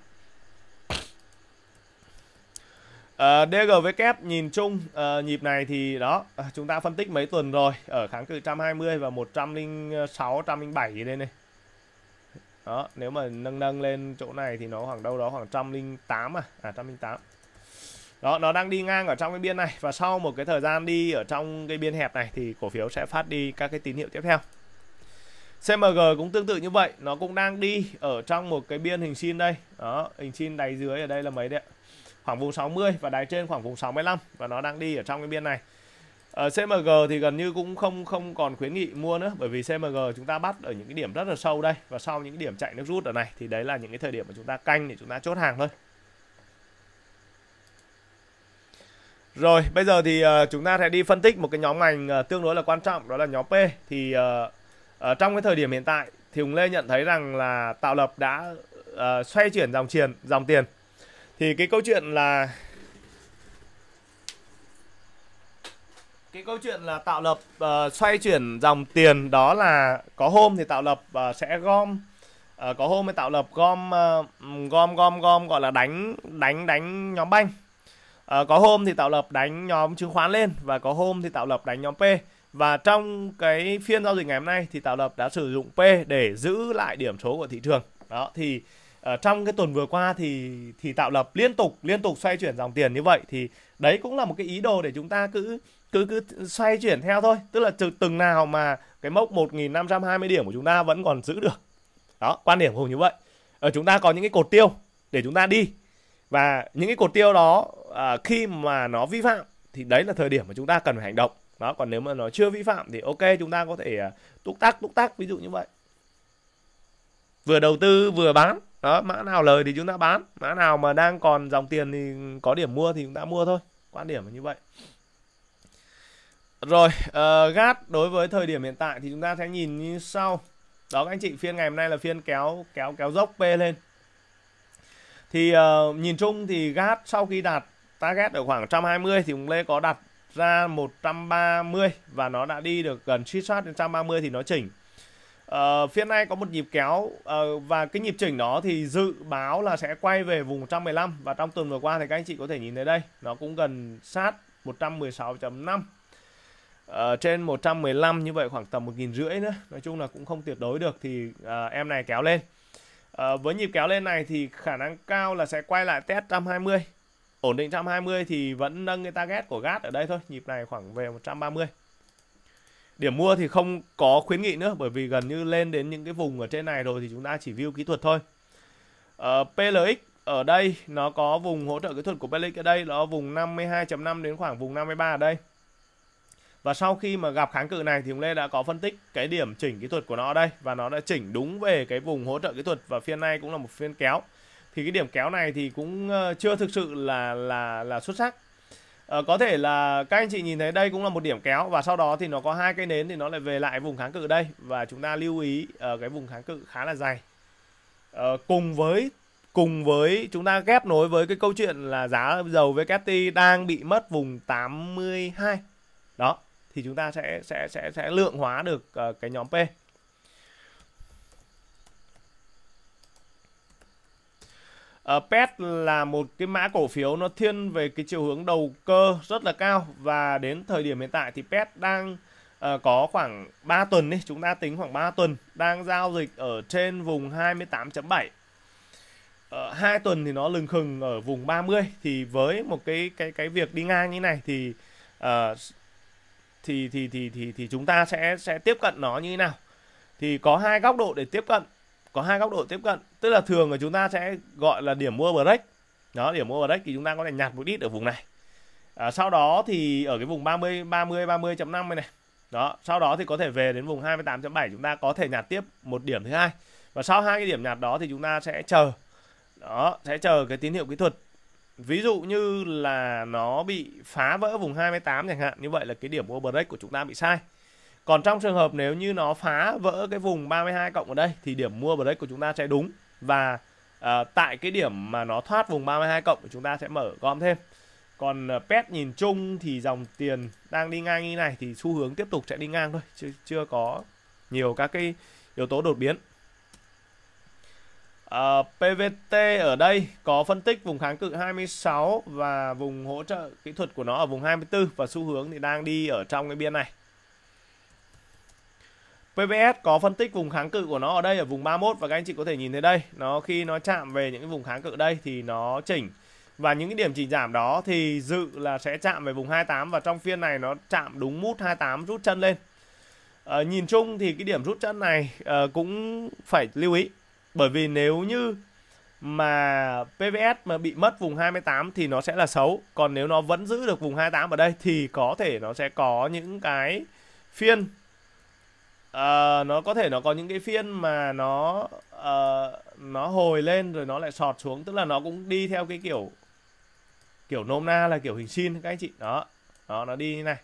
Speaker 1: Uh, ờ, DGW nhìn chung uh, nhịp này thì đó uh, chúng ta phân tích mấy tuần rồi ở kháng cự 120 và 106 107 gì đây này đó nếu mà nâng nâng lên chỗ này thì nó khoảng đâu đó khoảng 108 à à 108 đó nó đang đi ngang ở trong cái biên này và sau một cái thời gian đi ở trong cái biên hẹp này thì cổ phiếu sẽ phát đi các cái tín hiệu tiếp theo CMG cũng tương tự như vậy nó cũng đang đi ở trong một cái biên hình sin đây đó hình sin đáy dưới ở đây là mấy đấy khoảng vùng 60 và đáy trên khoảng vùng 65 và nó đang đi ở trong cái biên này ở ờ, CMG thì gần như cũng không không còn khuyến nghị mua nữa bởi vì CMG chúng ta bắt ở những cái điểm rất là sâu đây và sau những cái điểm chạy nước rút ở này thì đấy là những cái thời điểm mà chúng ta canh để chúng ta chốt hàng thôi Rồi, bây giờ thì uh, chúng ta sẽ đi phân tích một cái nhóm ngành uh, tương đối là quan trọng đó là nhóm P. Thì uh, uh, trong cái thời điểm hiện tại thì Hùng Lê nhận thấy rằng là tạo lập đã uh, xoay chuyển dòng tiền, dòng tiền. Thì cái câu chuyện là cái câu chuyện là tạo lập uh, xoay chuyển dòng tiền đó là có hôm thì tạo lập uh, sẽ gom uh, có hôm thì tạo lập gom uh, gom gom gom gọi là đánh đánh đánh nhóm banh À, có hôm thì tạo lập đánh nhóm chứng khoán lên và có hôm thì tạo lập đánh nhóm P. Và trong cái phiên giao dịch ngày hôm nay thì tạo lập đã sử dụng P để giữ lại điểm số của thị trường. Đó thì ở ờ, trong cái tuần vừa qua thì thì tạo lập liên tục liên tục xoay chuyển dòng tiền như vậy thì đấy cũng là một cái ý đồ để chúng ta cứ cứ cứ xoay chuyển theo thôi, tức là từ từng nào mà cái mốc 1520 điểm của chúng ta vẫn còn giữ được. Đó, quan điểm hùng như vậy. Ở ờ, chúng ta có những cái cột tiêu để chúng ta đi. Và những cái cột tiêu đó à, khi mà nó vi phạm thì đấy là thời điểm mà chúng ta cần phải hành động đó còn nếu mà nó chưa vi phạm thì ok chúng ta có thể à, túc tác túc tác ví dụ như vậy vừa đầu tư vừa bán đó mã nào lời thì chúng ta bán mã nào mà đang còn dòng tiền thì có điểm mua thì chúng ta mua thôi quan điểm là như vậy rồi uh, ờ, gat đối với thời điểm hiện tại thì chúng ta sẽ nhìn như sau đó các anh chị phiên ngày hôm nay là phiên kéo kéo kéo dốc p lên thì uh, nhìn chung thì gat sau khi đạt target ở khoảng 120 thì ông Lê có đặt ra 130 và nó đã đi được gần shit shot đến 130 thì nó chỉnh Uh, ờ, phiên nay có một nhịp kéo uh, và cái nhịp chỉnh đó thì dự báo là sẽ quay về vùng 115 và trong tuần vừa qua thì các anh chị có thể nhìn thấy đây nó cũng gần sát 116.5 uh, ờ, trên 115 như vậy khoảng tầm 1.000 rưỡi nữa nói chung là cũng không tuyệt đối được thì uh, em này kéo lên uh, với nhịp kéo lên này thì khả năng cao là sẽ quay lại test 120 ổn định 120 thì vẫn nâng cái target của GAT ở đây thôi nhịp này khoảng về 130 điểm mua thì không có khuyến nghị nữa bởi vì gần như lên đến những cái vùng ở trên này rồi thì chúng ta chỉ view kỹ thuật thôi uh, ờ, PLX ở đây nó có vùng hỗ trợ kỹ thuật của PLX ở đây nó vùng 52.5 đến khoảng vùng 53 ở đây và sau khi mà gặp kháng cự này thì ông Lê đã có phân tích cái điểm chỉnh kỹ thuật của nó ở đây và nó đã chỉnh đúng về cái vùng hỗ trợ kỹ thuật và phiên này cũng là một phiên kéo thì cái điểm kéo này thì cũng ờ, chưa thực sự là là là xuất sắc à, có thể là các anh chị nhìn thấy đây cũng là một điểm kéo và sau đó thì nó có hai cây nến thì nó lại về lại vùng kháng cự đây và chúng ta lưu ý ở ờ, cái vùng kháng cự khá là dày à, cùng với cùng với chúng ta ghép nối với cái câu chuyện là giá dầu WT đang bị mất vùng 82 đó thì chúng ta sẽ sẽ sẽ sẽ lượng hóa được cái nhóm P Uh, PET là một cái mã cổ phiếu nó thiên về cái chiều hướng đầu cơ rất là cao và đến thời điểm hiện tại thì PET đang uh, có khoảng 3 tuần đi, chúng ta tính khoảng 3 tuần đang giao dịch ở trên vùng 28.7. Ở uh, 2 tuần thì nó lừng khừng ở vùng 30 thì với một cái cái cái việc đi ngang như này thì uh, ờ, thì, thì thì thì thì thì chúng ta sẽ sẽ tiếp cận nó như thế nào? Thì có hai góc độ để tiếp cận có hai góc độ tiếp cận tức là thường là chúng ta sẽ gọi là điểm mua break đó điểm mua break thì chúng ta có thể nhặt một ít ở vùng này à, sau đó thì ở cái vùng 30 30 30.50 này đó sau đó thì có thể về đến vùng 28.7 chúng ta có thể nhặt tiếp một điểm thứ hai và sau hai cái điểm nhặt đó thì chúng ta sẽ chờ đó sẽ chờ cái tín hiệu kỹ thuật ví dụ như là nó bị phá vỡ vùng 28 chẳng hạn như vậy là cái điểm mua overbreak của chúng ta bị sai còn trong trường hợp nếu như nó phá vỡ cái vùng 32 cộng ở đây thì điểm mua break của chúng ta sẽ đúng và à, tại cái điểm mà nó thoát vùng 32 cộng của chúng ta sẽ mở gom thêm. Còn ờ, pet nhìn chung thì dòng tiền đang đi ngang như này thì xu hướng tiếp tục sẽ đi ngang thôi chưa chưa có nhiều các cái yếu tố đột biến. Uh, ờ, PVT ở đây có phân tích vùng kháng cự 26 và vùng hỗ trợ kỹ thuật của nó ở vùng 24 và xu hướng thì đang đi ở trong cái biên này. PVS có phân tích vùng kháng cự của nó ở đây ở vùng 31 và các anh chị có thể nhìn thấy đây nó khi nó chạm về những cái vùng kháng cự đây thì nó chỉnh và những cái điểm chỉnh giảm đó thì dự là sẽ chạm về vùng 28 và trong phiên này nó chạm đúng mút 28 rút chân lên à, nhìn chung thì cái điểm rút chân này à, cũng phải lưu ý bởi vì nếu như mà PVS mà bị mất vùng 28 thì nó sẽ là xấu còn nếu nó vẫn giữ được vùng 28 ở đây thì có thể nó sẽ có những cái phiên uh, nó có thể nó có những cái phiên mà nó uh, nó hồi lên rồi nó lại sọt xuống tức là nó cũng đi theo cái kiểu kiểu nôm na là kiểu hình xin các anh chị đó đó nó đi như này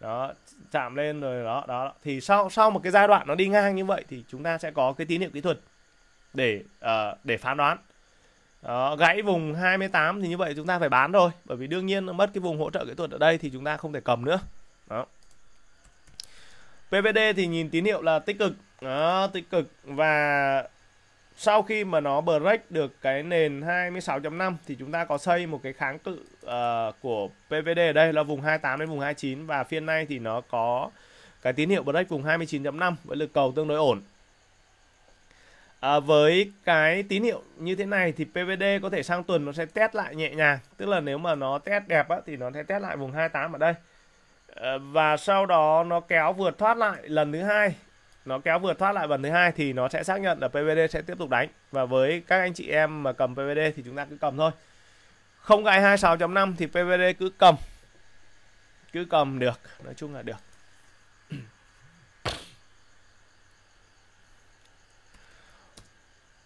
Speaker 1: đó chạm lên rồi đó đó thì sau sau một cái giai đoạn nó đi ngang như vậy thì chúng ta sẽ có cái tín hiệu kỹ thuật để uh, để phán đoán đó, gãy vùng 28 thì như vậy chúng ta phải bán rồi bởi vì đương nhiên nó mất cái vùng hỗ trợ kỹ thuật ở đây thì chúng ta không thể cầm nữa đó PVD thì nhìn tín hiệu là tích cực đó, tích cực và sau khi mà nó break được cái nền 26.5 thì chúng ta có xây một cái kháng cự uh, của PVD ở đây là vùng 28 đến vùng 29 và phiên nay thì nó có cái tín hiệu break vùng 29.5 với lực cầu tương đối ổn. À, với cái tín hiệu như thế này thì PVD có thể sang tuần nó sẽ test lại nhẹ nhàng, tức là nếu mà nó test đẹp á, thì nó sẽ test lại vùng 28 ở đây. Ờ, và sau đó nó kéo vượt thoát lại lần thứ hai nó kéo vượt thoát lại lần thứ hai thì nó sẽ xác nhận là PVD sẽ tiếp tục đánh và với các anh chị em mà cầm PVD thì chúng ta cứ cầm thôi không gãy 26.5 thì PVD cứ cầm cứ cầm được nói chung là được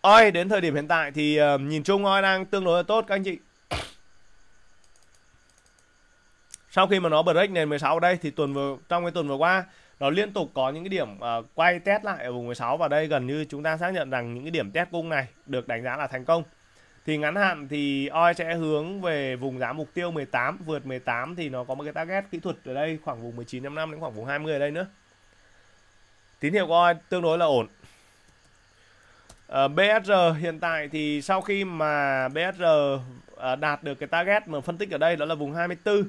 Speaker 1: Oi đến thời điểm hiện tại thì uh, nhìn chung Oi đang tương đối là tốt các anh chị sau khi mà nó break nền 16 đây thì tuần vừa trong cái tuần vừa qua nó liên tục có những cái điểm uh, quay test lại ở vùng 16 và đây gần như chúng ta xác nhận rằng những cái điểm test cung này được đánh giá là thành công thì ngắn hạn thì OI sẽ hướng về vùng giá mục tiêu 18 vượt 18 thì nó có một cái target kỹ thuật ở đây khoảng vùng 19.5 đến khoảng vùng 20 ở đây nữa tín hiệu của OI tương đối là ổn ờ, BSR hiện tại thì sau khi mà BSR à, đạt được cái target mà phân tích ở đây đó là vùng 24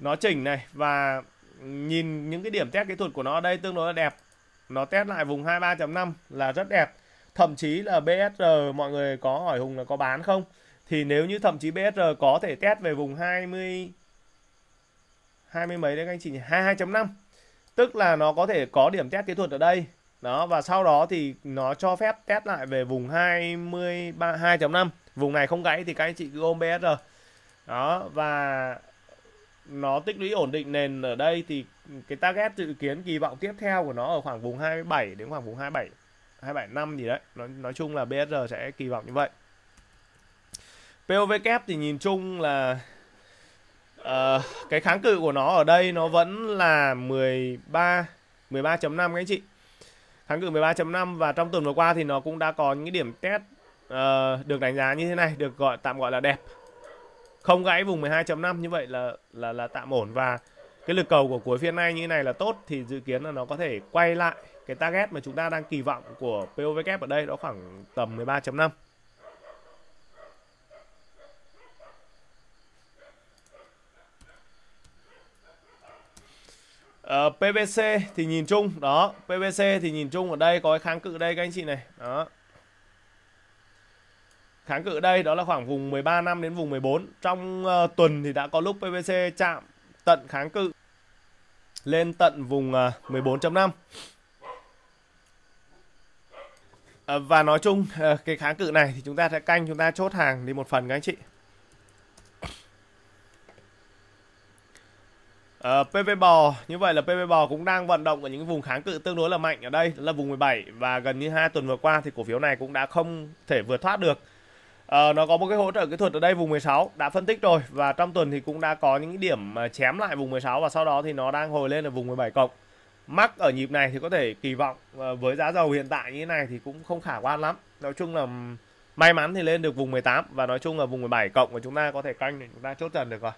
Speaker 1: nó chỉnh này và nhìn những cái điểm test kỹ thuật của nó ở đây tương đối là đẹp nó test lại vùng 23.5 là rất đẹp thậm chí là BSR mọi người có hỏi Hùng là có bán không thì nếu như thậm chí BSR có thể test về vùng 20 20 mấy đấy anh chị nhỉ 22.5 tức là nó có thể có điểm test kỹ thuật ở đây đó và sau đó thì nó cho phép test lại về vùng 23 2.5 vùng này không gãy thì các anh chị cứ ôm BSR đó và nó tích lũy ổn định nền ở đây thì cái target dự kiến kỳ vọng tiếp theo của nó ở khoảng vùng 27 đến khoảng vùng 27 năm gì đấy nói, nói chung là BSR sẽ kỳ vọng như vậy POV kép thì nhìn chung là uh, cái kháng cự của nó ở đây nó vẫn là 13 13.5 các anh chị kháng cự 13.5 và trong tuần vừa qua thì nó cũng đã có những cái điểm test uh, được đánh giá như thế này được gọi tạm gọi là đẹp không gãy vùng 12.5 như vậy là là là tạm ổn và cái lực cầu của cuối phiên nay như thế này là tốt thì dự kiến là nó có thể quay lại cái target mà chúng ta đang kỳ vọng của POVK ở đây đó khoảng tầm 13.5 Uh, PVC thì nhìn chung đó PVC thì nhìn chung ở đây có cái kháng cự đây các anh chị này đó kháng cự đây đó là khoảng vùng 13 năm đến vùng 14 trong uh, tuần thì đã có lúc PVC chạm tận kháng cự lên tận vùng uh, 14.5 uh, và nói chung uh, cái kháng cự này thì chúng ta sẽ canh chúng ta chốt hàng đi một phần các anh chị Uh, ờ, PV bò như vậy là PV bò cũng đang vận động ở những vùng kháng cự tương đối là mạnh ở đây là vùng 17 và gần như hai tuần vừa qua thì cổ phiếu này cũng đã không thể vượt thoát được Uh, nó có một cái hỗ trợ kỹ thuật ở đây vùng 16 đã phân tích rồi và trong tuần thì cũng đã có những điểm chém lại vùng 16 và sau đó thì nó đang hồi lên ở vùng 17 cộng. Mắc ở nhịp này thì có thể kỳ vọng uh, với giá dầu hiện tại như thế này thì cũng không khả quan lắm. Nói chung là may mắn thì lên được vùng 18 và nói chung là vùng 17 cộng của chúng ta có thể canh để chúng ta chốt dần được rồi.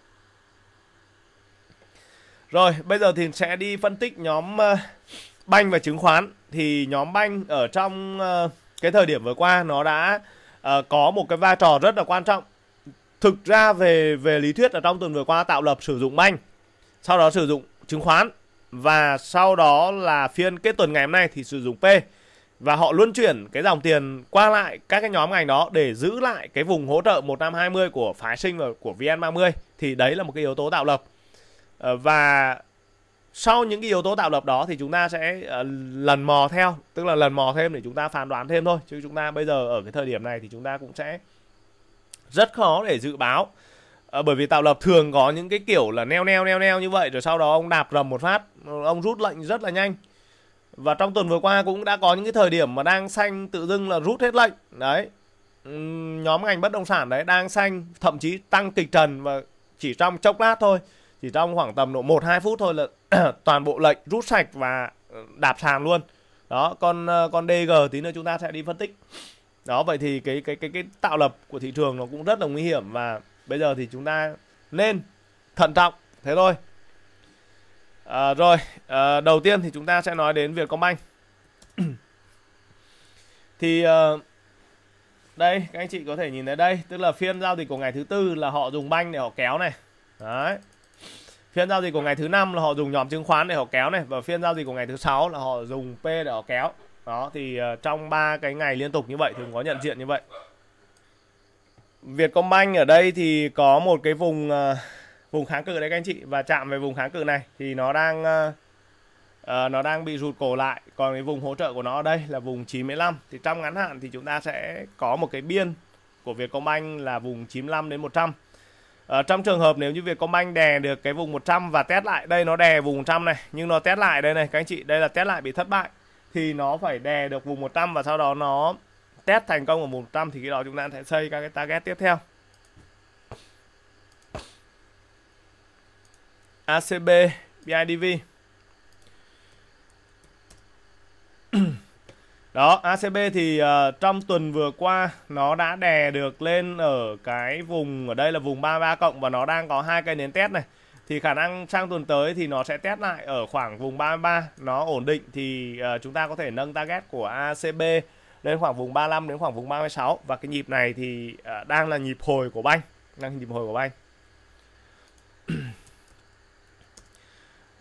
Speaker 1: Rồi, bây giờ thì sẽ đi phân tích nhóm uh, banh và chứng khoán. Thì nhóm banh ở trong uh, cái thời điểm vừa qua nó đã Ờ, có một cái vai trò rất là quan trọng thực ra về về lý thuyết ở trong tuần vừa qua tạo lập sử dụng banh sau đó sử dụng chứng khoán và sau đó là phiên kết tuần ngày hôm nay thì sử dụng P và họ luân chuyển cái dòng tiền qua lại các cái nhóm ngành đó để giữ lại cái vùng hỗ trợ 1520 của phái sinh và của VN30 thì đấy là một cái yếu tố tạo lập ờ, và sau những cái yếu tố tạo lập đó thì chúng ta sẽ uh, lần mò theo tức là lần mò thêm để chúng ta phán đoán thêm thôi chứ chúng ta bây giờ ở cái thời điểm này thì chúng ta cũng sẽ rất khó để dự báo uh, bởi vì tạo lập thường có những cái kiểu là neo neo neo neo như vậy rồi sau đó ông đạp rầm một phát ông rút lệnh rất là nhanh và trong tuần vừa qua cũng đã có những cái thời điểm mà đang xanh tự dưng là rút hết lệnh đấy nhóm ngành bất động sản đấy đang xanh thậm chí tăng kịch trần và chỉ trong chốc lát thôi chỉ trong khoảng tầm độ 1 2 phút thôi là <clears throat> toàn bộ lệnh rút sạch và ờ, đạp sàn luôn. Đó, con ờ, con DG tí nữa chúng ta sẽ đi phân tích. Đó vậy thì cái cái cái cái tạo lập của thị trường nó cũng rất là nguy hiểm và bây giờ thì chúng ta nên thận trọng thế thôi. À, rồi, à, đầu tiên thì chúng ta sẽ nói đến Vietcombank. <clears throat> thì à, đây, các anh chị có thể nhìn thấy đây, tức là phiên giao dịch của ngày thứ tư là họ dùng banh để họ kéo này. Đấy, phiên giao dịch của ngày thứ năm là họ dùng nhóm chứng khoán để họ kéo này và phiên giao dịch của ngày thứ sáu là họ dùng p để họ kéo đó thì ờ, trong ba cái ngày liên tục như vậy thường có nhận diện như vậy Vietcombank ở đây thì có một cái vùng ờ, vùng kháng cự đấy các anh chị và chạm về vùng kháng cự này thì nó đang uh, nó đang bị rụt cổ lại còn cái vùng hỗ trợ của nó ở đây là vùng 95 thì trong ngắn hạn thì chúng ta sẽ có một cái biên của Vietcombank là vùng 95 đến 100 ở ờ, trong trường hợp nếu như việc công anh đè được cái vùng 100 và test lại đây nó đè vùng 100 này nhưng nó test lại đây này các anh chị đây là test lại bị thất bại thì nó phải đè được vùng 100 và sau đó nó test thành công ở vùng 100 thì khi đó chúng ta sẽ xây các cái target tiếp theo ACB BIDV <clears throat> Đó, ACB thì uh, trong tuần vừa qua nó đã đè được lên ở cái vùng ở đây là vùng 33 cộng và nó đang có hai cây nến test này. Thì khả năng sang tuần tới thì nó sẽ test lại ở khoảng vùng 33, nó ổn định thì uh, chúng ta có thể nâng target của ACB lên khoảng vùng 35 đến khoảng vùng 36 và cái nhịp này thì uh, đang là nhịp hồi của banh, đang nhịp hồi của banh.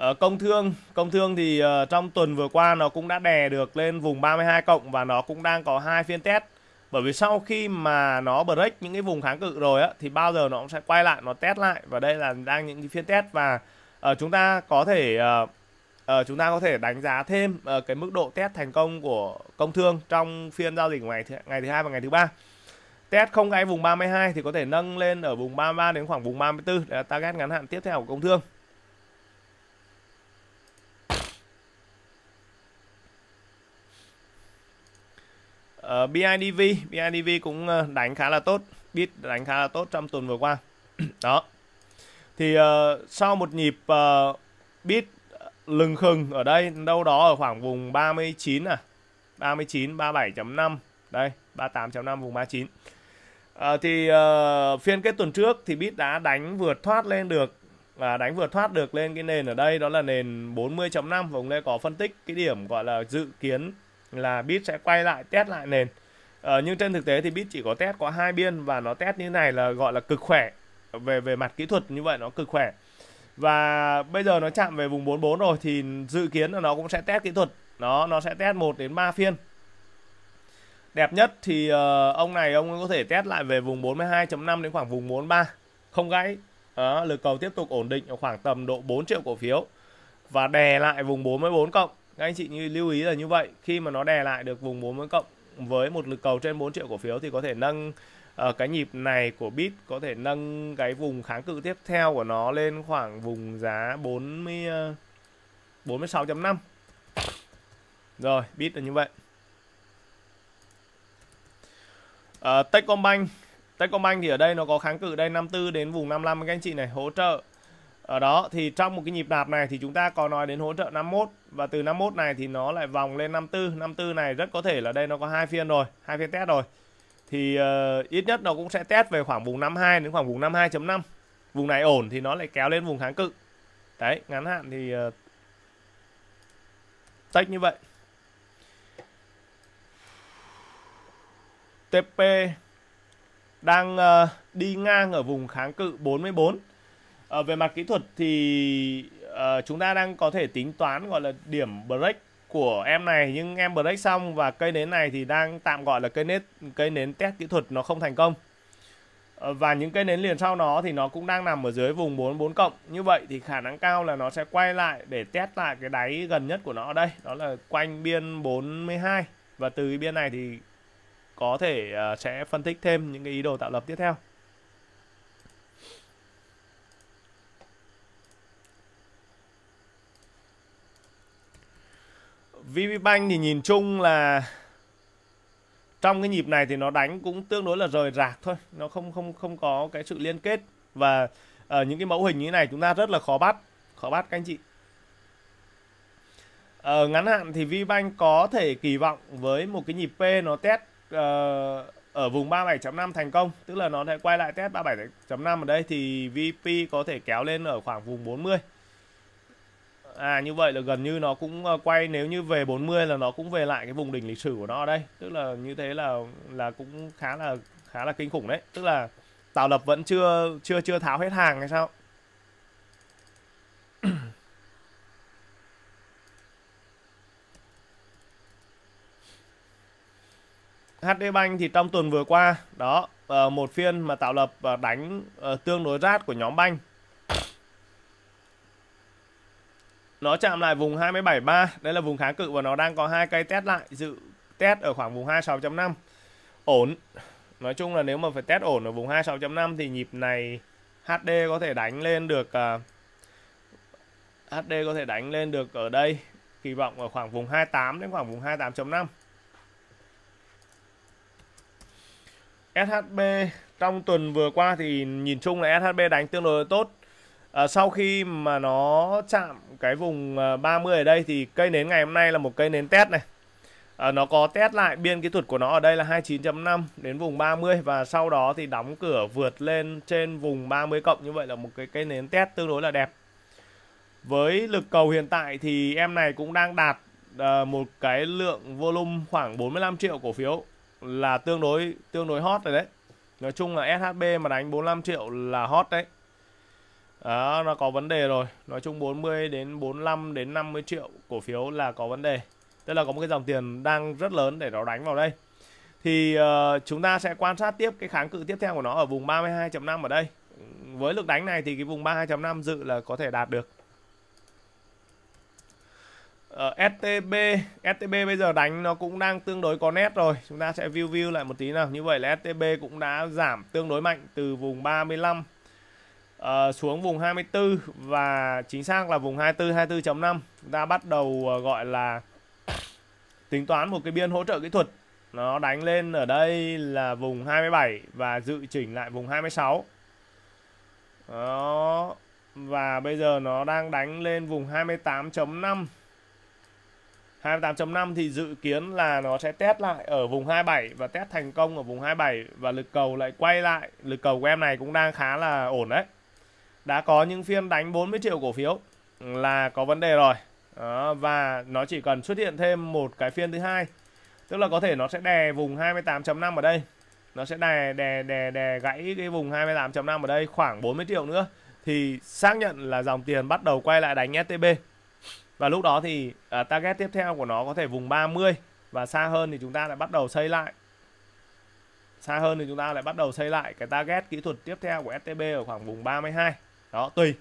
Speaker 1: Ờ, công thương công thương thì uh, trong tuần vừa qua nó cũng đã đè được lên vùng 32 cộng và nó cũng đang có hai phiên test bởi vì sau khi mà nó break những cái vùng kháng cự rồi á thì bao giờ nó cũng sẽ quay lại nó test lại và đây là đang những cái phiên test và uh, chúng ta có thể uh, uh, chúng ta có thể đánh giá thêm uh, cái mức độ test thành công của công thương trong phiên giao dịch ngày thứ, ngày thứ hai và ngày thứ ba test không gãy vùng 32 thì có thể nâng lên ở vùng 33 đến khoảng vùng 34 để là target ngắn hạn tiếp theo của công thương Ờ, BIDV, BIDV cũng ờ, đánh khá là tốt, bid đánh khá là tốt trong tuần vừa qua. <clears throat> Đó. Thì uh, sau một nhịp uh, bid lừng khừng ở đây đâu đó ở khoảng vùng 39 à. 39 37.5. Đây, 38.5 vùng 39. À, thì uh, phiên kết tuần trước thì bit đã đánh vượt thoát lên được và đánh vượt thoát được lên cái nền ở đây đó là nền 40.5 và ông Lê có phân tích cái điểm gọi là dự kiến là bit sẽ quay lại test lại nền ờ, nhưng trên thực tế thì bit chỉ có test có hai biên và nó test như này là gọi là cực khỏe về về mặt kỹ thuật như vậy nó cực khỏe và bây giờ nó chạm về vùng 44 rồi thì dự kiến là nó cũng sẽ test kỹ thuật nó nó sẽ test 1 đến 3 phiên đẹp nhất thì uh, ông này ông có thể test lại về vùng 42.5 đến khoảng vùng 43 không gãy đó, lực cầu tiếp tục ổn định ở khoảng tầm độ 4 triệu cổ phiếu và đè lại vùng 44 cộng các anh chị như lưu ý là như vậy khi mà nó đè lại được vùng 40 cộng với một lực cầu trên 4 triệu cổ phiếu thì có thể nâng uh, cái nhịp này của bit có thể nâng cái vùng kháng cự tiếp theo của nó lên khoảng vùng giá 40 uh, 46.5 rồi bit là như vậy uh, Techcombank Techcombank thì ở đây nó có kháng cự đây 54 đến vùng 55 các anh chị này hỗ trợ ở đó thì trong một cái nhịp đạp này thì chúng ta có nói đến hỗ trợ 51 và từ 51 này thì nó lại vòng lên 54 54 này rất có thể là đây nó có hai phiên rồi hai phiên test rồi thì uh, ít nhất nó cũng sẽ test về khoảng vùng 52 đến khoảng vùng 52.5 vùng này ổn thì nó lại kéo lên vùng kháng cự đấy ngắn hạn thì uh, tách như vậy TP đang uh, đi ngang ở vùng kháng cự 44 uh, về mặt kỹ thuật thì uh, chúng ta đang có thể tính toán gọi là điểm break của em này nhưng em break xong và cây nến này thì đang tạm gọi là cây nến cây nến test kỹ thuật nó không thành công ờ, và những cây nến liền sau nó thì nó cũng đang nằm ở dưới vùng 44 cộng như vậy thì khả năng cao là nó sẽ quay lại để test lại cái đáy gần nhất của nó ở đây đó là quanh biên 42 và từ biên này thì có thể ờ, sẽ phân tích thêm những cái ý đồ tạo lập tiếp theo VPBank thì nhìn chung là trong cái nhịp này thì nó đánh cũng tương đối là rời rạc thôi nó không không không có cái sự liên kết và ở ờ, những cái mẫu hình như thế này chúng ta rất là khó bắt khó bắt các anh chị ở ờ, ngắn hạn thì VBank có thể kỳ vọng với một cái nhịp P nó test uh, ở vùng 37.5 thành công tức là nó sẽ quay lại test 37.5 ở đây thì VP có thể kéo lên ở khoảng vùng 40 à như vậy là gần như nó cũng ờ, quay nếu như về 40 là nó cũng về lại cái vùng đỉnh lịch sử của nó ở đây tức là như thế là là cũng khá là khá là kinh khủng đấy tức là tạo Lập vẫn chưa chưa chưa tháo hết hàng hay sao HD <coughs> Bank thì trong tuần vừa qua đó ờ, một phiên mà tạo lập ờ, đánh tương đối rát của nhóm banh nó chạm lại vùng 273 đây là vùng kháng cự và nó đang có hai cây test lại dự test ở khoảng vùng 26.5 ổn nói chung là nếu mà phải test ổn ở vùng 26.5 thì nhịp này HD có thể đánh lên được uh, à, HD có thể đánh lên được ở đây kỳ vọng ở khoảng vùng 28 đến khoảng vùng 28.5 SHB trong tuần vừa qua thì nhìn chung là SHB đánh tương đối tốt à, sau khi mà nó chạm cái vùng 30 ờ, ở đây thì cây nến ngày hôm nay là một cây nến test này à, nó có test lại biên kỹ thuật của nó ở đây là 29.5 đến vùng 30 và sau đó thì đóng cửa vượt lên trên vùng 30 cộng như vậy là một cái cây nến test tương đối là đẹp với lực cầu hiện tại thì em này cũng đang đạt một cái lượng volume khoảng 45 triệu cổ phiếu là tương đối tương đối hot rồi đấy nói chung là SHB mà đánh 45 triệu là hot đấy đó nó có vấn đề rồi nói chung 40 đến 45 đến 50 triệu cổ phiếu là có vấn đề tức là có một cái dòng tiền đang rất lớn để nó đánh vào đây thì uh, chúng ta sẽ quan sát tiếp cái kháng cự tiếp theo của nó ở vùng 32.5 ở đây với lực đánh này thì cái vùng 32.5 dự là có thể đạt được ở ờ, STB STB bây giờ đánh nó cũng đang tương đối có nét rồi chúng ta sẽ view view lại một tí nào như vậy là STB cũng đã giảm tương đối mạnh từ vùng 35 uh, xuống vùng 24 và chính xác là vùng 24 24.5 chúng ta bắt đầu uh, gọi là tính toán một cái biên hỗ trợ kỹ thuật nó đánh lên ở đây là vùng 27 và dự chỉnh lại vùng 26 đó và bây giờ nó đang đánh lên vùng 28.5 28.5 thì dự kiến là nó sẽ test lại ở vùng 27 và test thành công ở vùng 27 và lực cầu lại quay lại lực cầu của em này cũng đang khá là ổn đấy đã có những phiên đánh 40 triệu cổ phiếu là có vấn đề rồi đó, và nó chỉ cần xuất hiện thêm một cái phiên thứ hai tức là có thể nó sẽ đè vùng 28.5 ở đây nó sẽ đè đè đè đè gãy cái vùng 28.5 ở đây khoảng 40 triệu nữa thì xác nhận là dòng tiền bắt đầu quay lại đánh STB và lúc đó thì uh, target tiếp theo của nó có thể vùng 30 và xa hơn thì chúng ta lại bắt đầu xây lại xa hơn thì chúng ta lại bắt đầu xây lại cái target kỹ thuật tiếp theo của STB ở khoảng vùng 32 đó tùy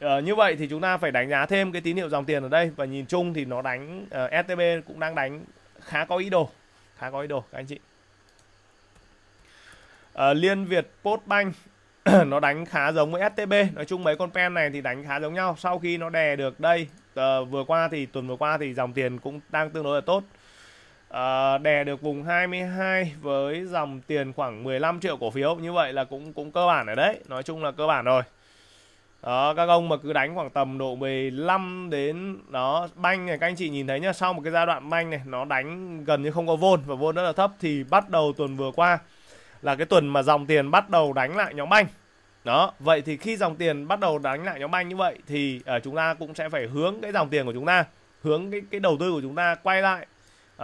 Speaker 1: Ờ, như vậy thì chúng ta phải đánh giá thêm cái tín hiệu dòng tiền ở đây và nhìn chung thì nó đánh uh, ờ, STB cũng đang đánh khá có ý đồ khá có ý đồ các anh chị uh, Liên Việt Postbank <clears throat> nó đánh khá giống với STB nói chung mấy con pen này thì đánh khá giống nhau sau khi nó đè được đây uh, vừa qua thì tuần vừa qua thì dòng tiền cũng đang tương đối là tốt uh, đè được vùng 22 với dòng tiền khoảng 15 triệu cổ phiếu như vậy là cũng cũng cơ bản ở đấy nói chung là cơ bản rồi đó các ông mà cứ đánh khoảng tầm độ 15 đến đó banh này các anh chị nhìn thấy nhá sau một cái giai đoạn banh này nó đánh gần như không có vôn và vôn rất là thấp thì bắt đầu tuần vừa qua là cái tuần mà dòng tiền bắt đầu đánh lại nhóm banh đó vậy thì khi dòng tiền bắt đầu đánh lại nhóm banh như vậy thì uh, chúng ta cũng sẽ phải hướng cái dòng tiền của chúng ta hướng cái cái đầu tư của chúng ta quay lại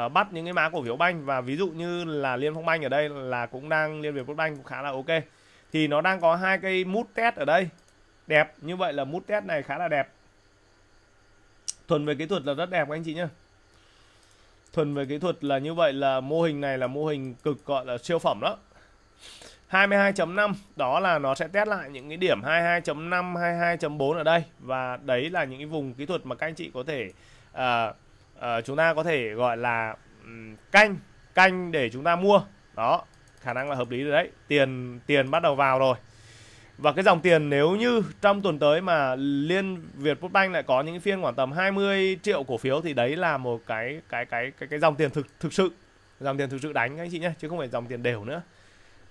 Speaker 1: uh, bắt những cái má cổ phiếu banh và ví dụ như là liên phong banh ở đây là cũng đang liên việt banh cũng khá là ok thì nó đang có hai cây mút test ở đây đẹp như vậy là mút test này khá là đẹp thuần về kỹ thuật là rất đẹp các anh chị nhé thuần về kỹ thuật là như vậy là mô hình này là mô hình cực gọi là siêu phẩm đó 22.5 đó là nó sẽ test lại những cái điểm 22.5 22.4 ở đây và đấy là những cái vùng kỹ thuật mà các anh chị có thể à, à, chúng ta có thể gọi là um, canh canh để chúng ta mua đó khả năng là hợp lý rồi đấy tiền tiền bắt đầu vào rồi và cái dòng tiền nếu như trong tuần tới mà Liên Việt Postbank lại có những phiên khoảng tầm 20 triệu cổ phiếu thì đấy là một cái cái cái cái, cái dòng tiền thực thực sự, dòng tiền thực sự đánh các anh chị nhé, chứ không phải dòng tiền đều nữa.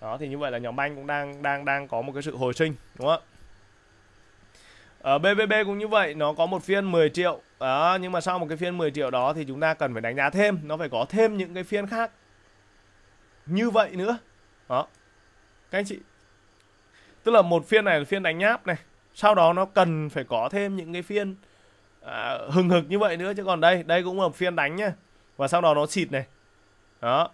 Speaker 1: Đó thì như vậy là nhóm banh cũng đang đang đang có một cái sự hồi sinh đúng không ạ? Ở ờ, BBB cũng như vậy, nó có một phiên 10 triệu. Đó, nhưng mà sau một cái phiên 10 triệu đó thì chúng ta cần phải đánh giá thêm, nó phải có thêm những cái phiên khác. Như vậy nữa. Đó. Các anh chị tức là một phiên này là phiên đánh nháp này sau đó nó cần phải có thêm những cái phiên à, hừng hực như vậy nữa chứ còn đây đây cũng là một phiên đánh nhá và sau đó nó xịt này đó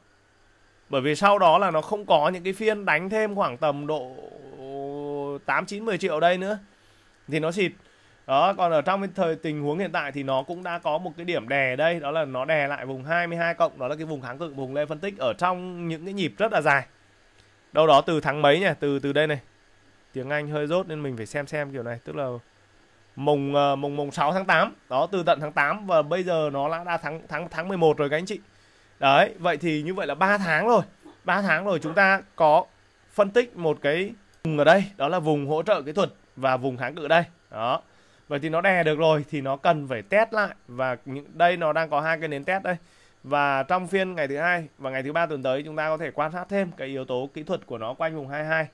Speaker 1: bởi vì sau đó là nó không có những cái phiên đánh thêm khoảng tầm độ 8 9 10 triệu đây nữa thì nó xịt đó còn ở trong cái thời tình huống hiện tại thì nó cũng đã có một cái điểm đè đây đó là nó đè lại vùng 22 cộng đó là cái vùng kháng cự vùng lên phân tích ở trong những cái nhịp rất là dài đâu đó từ tháng mấy nhỉ từ từ đây này tiếng Anh hơi rốt nên mình phải xem xem kiểu này tức là mùng uh, mùng mùng 6 tháng 8 đó từ tận tháng 8 và bây giờ nó đã, đã tháng tháng tháng 11 rồi các anh chị đấy vậy thì như vậy là 3 tháng rồi 3 tháng rồi chúng ta có phân tích một cái vùng ở đây đó là vùng hỗ trợ kỹ thuật và vùng kháng cự đây đó vậy thì nó đè được rồi thì nó cần phải test lại và những đây nó đang có hai cái nến test đây và trong phiên ngày thứ hai và ngày thứ ba tuần tới chúng ta có thể quan sát thêm cái yếu tố kỹ thuật của nó quanh vùng 22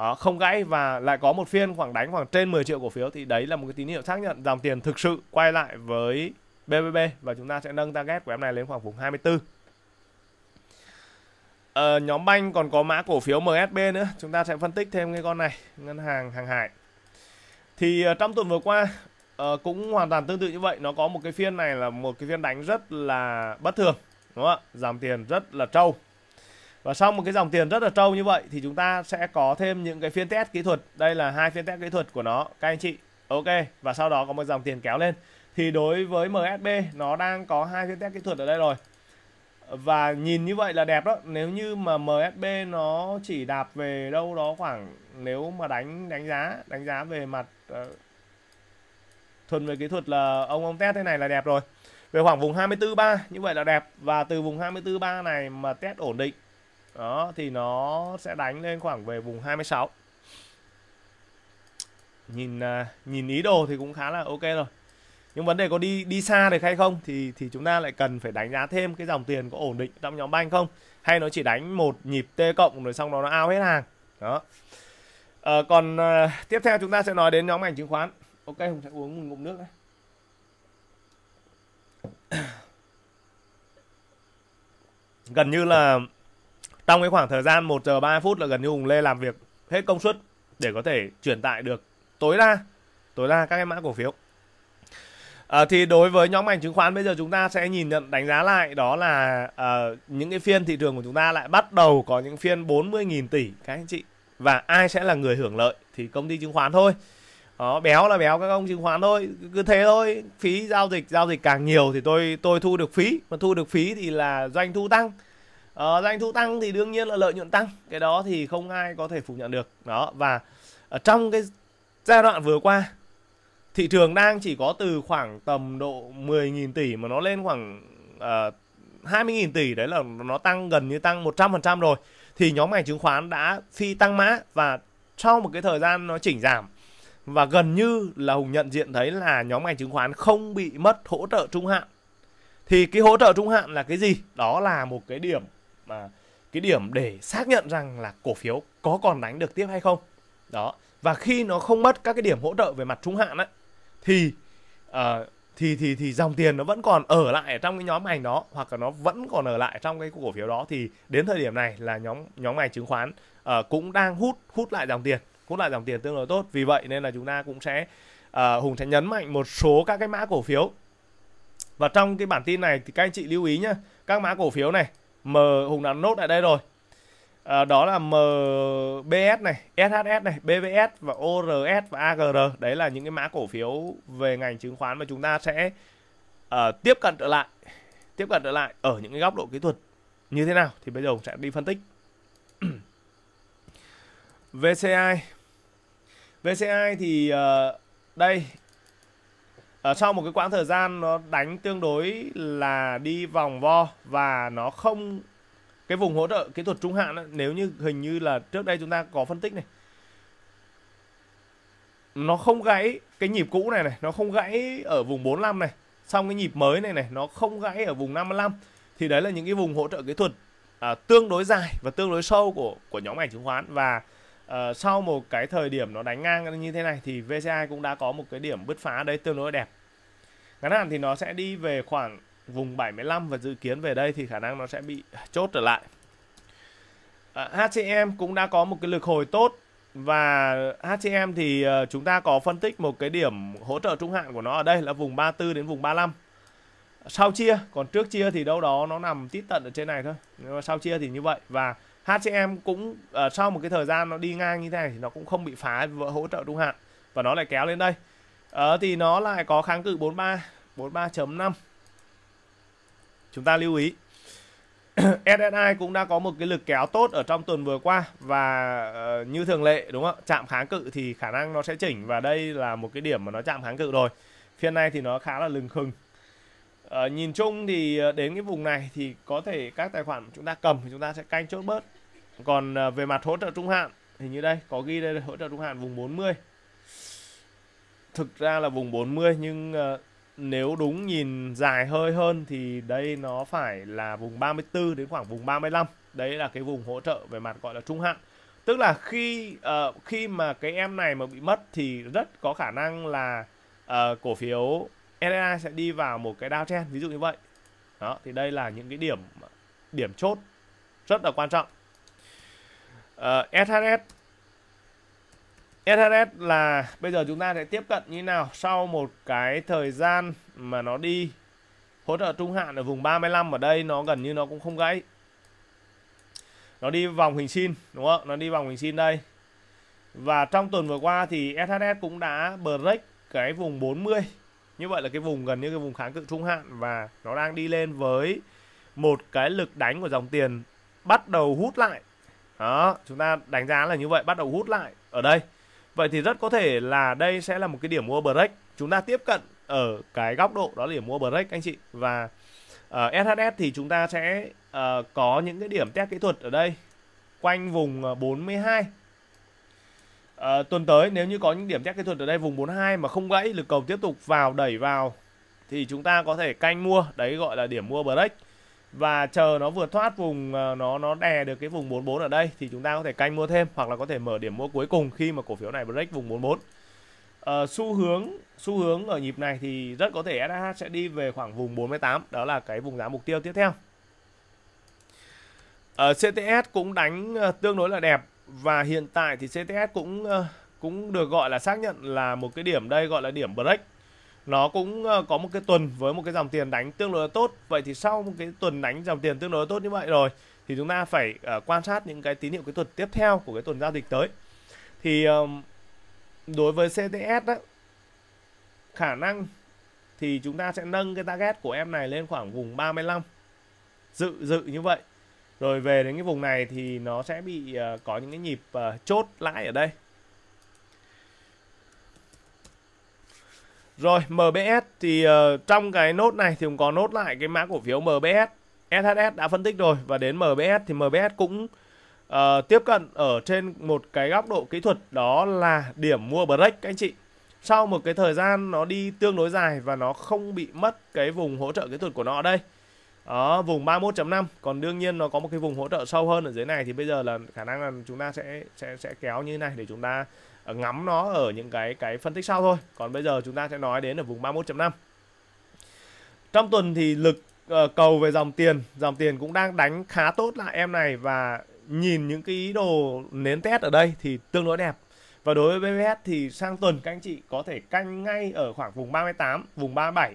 Speaker 1: đó, ờ, không gãy và lại có một phiên khoảng đánh khoảng trên 10 triệu cổ phiếu thì đấy là một cái tín hiệu xác nhận dòng tiền thực sự quay lại với BBB và chúng ta sẽ nâng target của em này lên khoảng vùng 24 ờ, nhóm banh còn có mã cổ phiếu MSB nữa chúng ta sẽ phân tích thêm cái con này ngân hàng hàng hải thì ờ, trong tuần vừa qua uh, cũng hoàn toàn tương tự như vậy nó có một cái phiên này là một cái phiên đánh rất là bất thường đúng không ạ giảm tiền rất là trâu và sau một cái dòng tiền rất là trâu như vậy thì chúng ta sẽ có thêm những cái phiên test kỹ thuật đây là hai phiên test kỹ thuật của nó các anh chị ok và sau đó có một dòng tiền kéo lên thì đối với MSB nó đang có hai phiên test kỹ thuật ở đây rồi và nhìn như vậy là đẹp đó nếu như mà MSB nó chỉ đạp về đâu đó khoảng nếu mà đánh đánh giá đánh giá về mặt uh, thuần về kỹ thuật là ông ông test thế này là đẹp rồi về khoảng vùng 24.3 như vậy là đẹp và từ vùng 24.3 này mà test ổn định đó thì nó sẽ đánh lên khoảng về vùng 26 nhìn à, nhìn ý đồ thì cũng khá là ok rồi nhưng vấn đề có đi đi xa được hay không thì thì chúng ta lại cần phải đánh giá thêm cái dòng tiền có ổn định trong nhóm banh không hay nó chỉ đánh một nhịp t cộng rồi xong đó nó ao hết hàng đó à, còn à, tiếp theo chúng ta sẽ nói đến nhóm ngành chứng khoán ok hùng sẽ uống một ngụm nước đấy gần như là trong cái khoảng thời gian 1 giờ 30 phút là gần như Hùng Lê làm việc hết công suất để có thể truyền tải được tối đa tối đa các cái mã cổ phiếu. À, thì đối với nhóm ngành chứng khoán bây giờ chúng ta sẽ nhìn nhận đánh giá lại đó là à, những cái phiên thị trường của chúng ta lại bắt đầu có những phiên 40.000 tỷ các anh chị và ai sẽ là người hưởng lợi thì công ty chứng khoán thôi. Đó, béo là béo các ông chứng khoán thôi, cứ thế thôi. Phí giao dịch giao dịch càng nhiều thì tôi tôi thu được phí, mà thu được phí thì là doanh thu tăng à, doanh thu tăng thì đương nhiên là lợi nhuận tăng cái đó thì không ai có thể phủ nhận được đó và ở trong cái giai đoạn vừa qua thị trường đang chỉ có từ khoảng tầm độ 10.000 tỷ mà nó lên khoảng uh, ờ, 20.000 tỷ đấy là nó tăng gần như tăng 100% rồi thì nhóm ngành chứng khoán đã phi tăng mã và sau một cái thời gian nó chỉnh giảm và gần như là Hùng nhận diện thấy là nhóm ngành chứng khoán không bị mất hỗ trợ trung hạn thì cái hỗ trợ trung hạn là cái gì đó là một cái điểm mà cái điểm để xác nhận rằng là cổ phiếu có còn đánh được tiếp hay không đó và khi nó không mất các cái điểm hỗ trợ về mặt trung hạn ấy, thì uh, thì thì thì dòng tiền nó vẫn còn ở lại trong cái nhóm ngành đó hoặc là nó vẫn còn ở lại trong cái cổ phiếu đó thì đến thời điểm này là nhóm nhóm ngành chứng khoán uh, cũng đang hút hút lại dòng tiền hút lại dòng tiền tương đối tốt vì vậy nên là chúng ta cũng sẽ uh, hùng sẽ nhấn mạnh một số các cái mã cổ phiếu và trong cái bản tin này thì các anh chị lưu ý nhá các mã cổ phiếu này M Hùng đã nốt lại đây rồi à, đó là MBS này, SHS này, BVS và ORS và AGR đấy là những cái mã cổ phiếu về ngành chứng khoán mà chúng ta sẽ uh, tiếp cận trở lại tiếp cận trở lại ở những cái góc độ kỹ thuật như thế nào thì bây giờ Hùng sẽ đi phân tích <clears throat> VCI VCI thì uh, đây ở ờ, sau một cái quãng thời gian nó đánh tương đối là đi vòng vo và nó không cái vùng hỗ trợ kỹ thuật trung hạn đó, nếu như hình như là trước đây chúng ta có phân tích này nó không gãy cái nhịp cũ này này nó không gãy ở vùng 45 này xong cái nhịp mới này này nó không gãy ở vùng 55 thì đấy là những cái vùng hỗ trợ kỹ thuật à, tương đối dài và tương đối sâu của của nhóm ngành chứng khoán và uh, sau một cái thời điểm nó đánh ngang như thế này thì VCI cũng đã có một cái điểm bứt phá đấy tương đối đẹp ngắn hạn thì nó sẽ đi về khoảng vùng 75 và dự kiến về đây thì khả năng nó sẽ bị chốt trở lại uh, ờ, HCM cũng đã có một cái lực hồi tốt và HCM thì uh, chúng ta có phân tích một cái điểm hỗ trợ trung hạn của nó ở đây là vùng 34 đến vùng 35 sau chia còn trước chia thì đâu đó nó nằm tít tận ở trên này thôi nhưng mà sau chia thì như vậy và HCM cũng uh, sau một cái thời gian nó đi ngang như thế này thì nó cũng không bị phá vỡ hỗ trợ trung hạn và nó lại kéo lên đây uh, thì nó lại có kháng cự 43 43.5 chúng ta lưu ý SSI <clears throat> cũng đã có một cái lực kéo tốt ở trong tuần vừa qua và uh, như thường lệ đúng không chạm kháng cự thì khả năng nó sẽ chỉnh và đây là một cái điểm mà nó chạm kháng cự rồi phiên này thì nó khá là lừng khừng Ờ, nhìn chung thì ờ, đến cái vùng này thì có thể các tài khoản chúng ta cầm thì chúng ta sẽ canh chốt bớt còn ờ, về mặt hỗ trợ trung hạn hình như đây có ghi đây hỗ trợ trung hạn vùng 40 thực ra là vùng 40 nhưng nếu đúng nhìn dài hơi hơn thì đây nó phải là vùng 34 đến khoảng vùng 35 đấy là cái vùng hỗ trợ về mặt gọi là trung hạn tức là khi uh, khi mà cái em này mà bị mất thì rất có khả năng là uh, cổ phiếu RSI sẽ đi vào một cái downtrend ví dụ như vậy đó thì đây là những cái điểm điểm chốt rất là quan trọng uh, ờ, SHS SHS là bây giờ chúng ta sẽ tiếp cận như thế nào sau một cái thời gian mà nó đi hỗ trợ trung hạn ở vùng 35 ở đây nó gần như nó cũng không gãy nó đi vòng hình sin đúng không nó đi vòng hình sin đây và trong tuần vừa qua thì SHS cũng đã break cái vùng 40 như vậy là cái vùng gần như cái vùng kháng cự trung hạn và nó đang đi lên với một cái lực đánh của dòng tiền bắt đầu hút lại đó chúng ta đánh giá là như vậy bắt đầu hút lại ở đây vậy thì rất có thể là đây sẽ là một cái điểm mua break chúng ta tiếp cận ở cái góc độ đó là điểm mua break anh chị và ở ờ, SHS thì chúng ta sẽ uh, có những cái điểm test kỹ thuật ở đây quanh vùng 42 ờ, à, tuần tới nếu như có những điểm test kỹ thuật ở đây vùng 42 mà không gãy lực cầu tiếp tục vào đẩy vào thì chúng ta có thể canh mua đấy gọi là điểm mua break và chờ nó vượt thoát vùng ờ, nó nó đè được cái vùng 44 ở đây thì chúng ta có thể canh mua thêm hoặc là có thể mở điểm mua cuối cùng khi mà cổ phiếu này break vùng 44 à, ờ, xu hướng xu hướng ở nhịp này thì rất có thể SH sẽ đi về khoảng vùng 48 đó là cái vùng giá mục tiêu tiếp theo ở CTS cũng đánh tương đối là đẹp và hiện tại thì CTS cũng ờ, cũng được gọi là xác nhận là một cái điểm đây gọi là điểm break nó cũng ờ, có một cái tuần với một cái dòng tiền đánh tương đối là tốt vậy thì sau một cái tuần đánh dòng tiền tương đối là tốt như vậy rồi thì chúng ta phải uh, quan sát những cái tín hiệu cái thuật tiếp theo của cái tuần giao dịch tới thì um, đối với CTS đó, khả năng thì chúng ta sẽ nâng cái target của em này lên khoảng vùng 35 dự dự như vậy rồi về đến cái vùng này thì nó sẽ bị ờ, có những cái nhịp ờ, chốt lãi ở đây Rồi MBS thì ờ, trong cái nốt này thì cũng có nốt lại cái mã cổ phiếu MBS. SHS đã phân tích rồi và đến MBS thì MBS cũng uh, tiếp cận ở trên một cái góc độ kỹ thuật đó là điểm mua break các anh chị. Sau một cái thời gian nó đi tương đối dài và nó không bị mất cái vùng hỗ trợ kỹ thuật của nó ở đây ở vùng 31.5 còn đương nhiên nó có một cái vùng hỗ trợ sâu hơn ở dưới này thì bây giờ là khả năng là chúng ta sẽ sẽ sẽ kéo như thế này để chúng ta ờ, ngắm nó ở những cái cái phân tích sau thôi còn bây giờ chúng ta sẽ nói đến ở vùng 31.5 trong tuần thì lực uh, cầu về dòng tiền dòng tiền cũng đang đánh khá tốt lại em này và nhìn những cái ý đồ nến test ở đây thì tương đối đẹp và đối với BVS thì sang tuần các anh chị có thể canh ngay ở khoảng vùng 38, vùng 37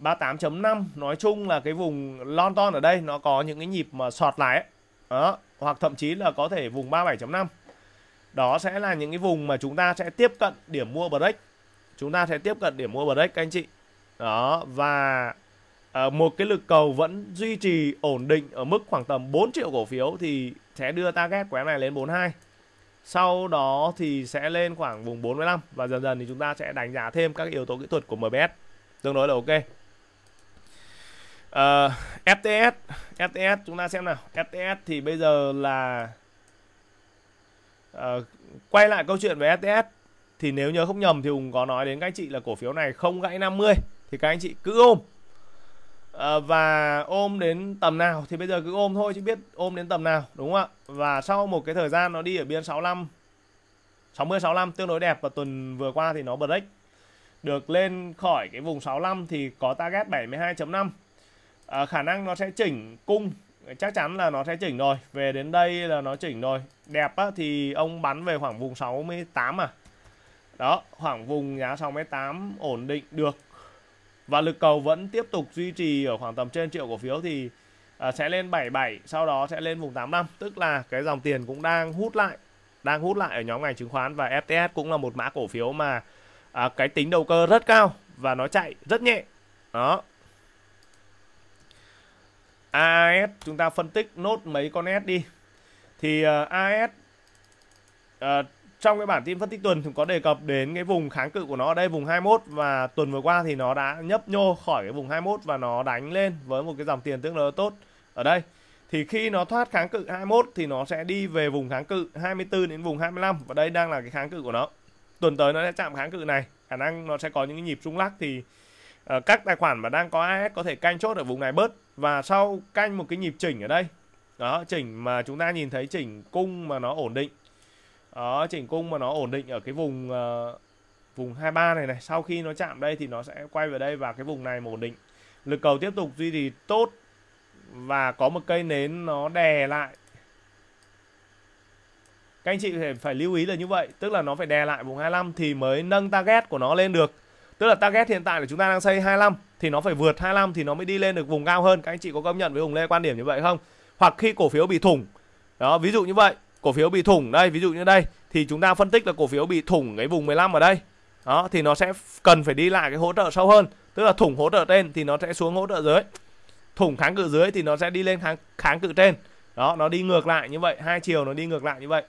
Speaker 1: 38.5 nói chung là cái vùng lon ton ở đây nó có những cái nhịp mà sọt lại Đó, hoặc thậm chí là có thể vùng 37.5. Đó sẽ là những cái vùng mà chúng ta sẽ tiếp cận điểm mua break. Chúng ta sẽ tiếp cận điểm mua break các anh chị. Đó và ờ, một cái lực cầu vẫn duy trì ổn định ở mức khoảng tầm 4 triệu cổ phiếu thì sẽ đưa target của em này lên 42. Sau đó thì sẽ lên khoảng vùng 45 và dần dần thì chúng ta sẽ đánh giá thêm các yếu tố kỹ thuật của MBS. Tương đối là ok. Uh, ờ, FTS FTS chúng ta xem nào FTS thì bây giờ là uh, quay lại câu chuyện về FTS thì nếu nhớ không nhầm thì Hùng có nói đến các anh chị là cổ phiếu này không gãy 50 thì các anh chị cứ ôm uh, và ôm đến tầm nào thì bây giờ cứ ôm thôi chứ biết ôm đến tầm nào đúng không ạ và sau một cái thời gian nó đi ở biên 65 60 65 tương đối đẹp và tuần vừa qua thì nó break được lên khỏi cái vùng 65 thì có target 72.5 à, khả năng nó sẽ chỉnh cung chắc chắn là nó sẽ chỉnh rồi về đến đây là nó chỉnh rồi đẹp á, thì ông bắn về khoảng vùng 68 à đó khoảng vùng giá 68 ổn định được và lực cầu vẫn tiếp tục duy trì ở khoảng tầm trên triệu cổ phiếu thì à, sẽ lên 77 sau đó sẽ lên vùng 85 tức là cái dòng tiền cũng đang hút lại đang hút lại ở nhóm ngành chứng khoán và FTS cũng là một mã cổ phiếu mà à, cái tính đầu cơ rất cao và nó chạy rất nhẹ đó AS chúng ta phân tích nốt mấy con S đi thì uh, ờ, AS uh, ờ, trong cái bản tin phân tích tuần thì có đề cập đến cái vùng kháng cự của nó ở đây vùng 21 và tuần vừa qua thì nó đã nhấp nhô khỏi cái vùng 21 và nó đánh lên với một cái dòng tiền tương đối tốt ở đây thì khi nó thoát kháng cự 21 thì nó sẽ đi về vùng kháng cự 24 đến vùng 25 và đây đang là cái kháng cự của nó tuần tới nó sẽ chạm kháng cự này khả năng nó sẽ có những cái nhịp rung lắc thì uh, các tài khoản mà đang có AS có thể canh chốt ở vùng này bớt và sau canh một cái nhịp chỉnh ở đây đó chỉnh mà chúng ta nhìn thấy chỉnh cung mà nó ổn định đó chỉnh cung mà nó ổn định ở cái vùng uh, vùng 23 này này sau khi nó chạm đây thì nó sẽ quay về đây và cái vùng này ổn định lực cầu tiếp tục duy trì tốt và có một cây nến nó đè lại các anh chị phải, lưu ý là như vậy tức là nó phải đè lại vùng 25 thì mới nâng target của nó lên được tức là target hiện tại là chúng ta đang xây 25 thì nó phải vượt 25 thì nó mới đi lên được vùng cao hơn các anh chị có công nhận với Hùng Lê quan điểm như vậy không hoặc khi cổ phiếu bị thủng đó ví dụ như vậy cổ phiếu bị thủng đây ví dụ như đây thì chúng ta phân tích là cổ phiếu bị thủng cái vùng 15 ở đây đó thì nó sẽ cần phải đi lại cái hỗ trợ sâu hơn tức là thủng hỗ trợ trên thì nó sẽ xuống hỗ trợ dưới thủng kháng cự dưới thì nó sẽ đi lên kháng kháng cự trên đó nó đi ngược lại như vậy hai chiều nó đi ngược lại như vậy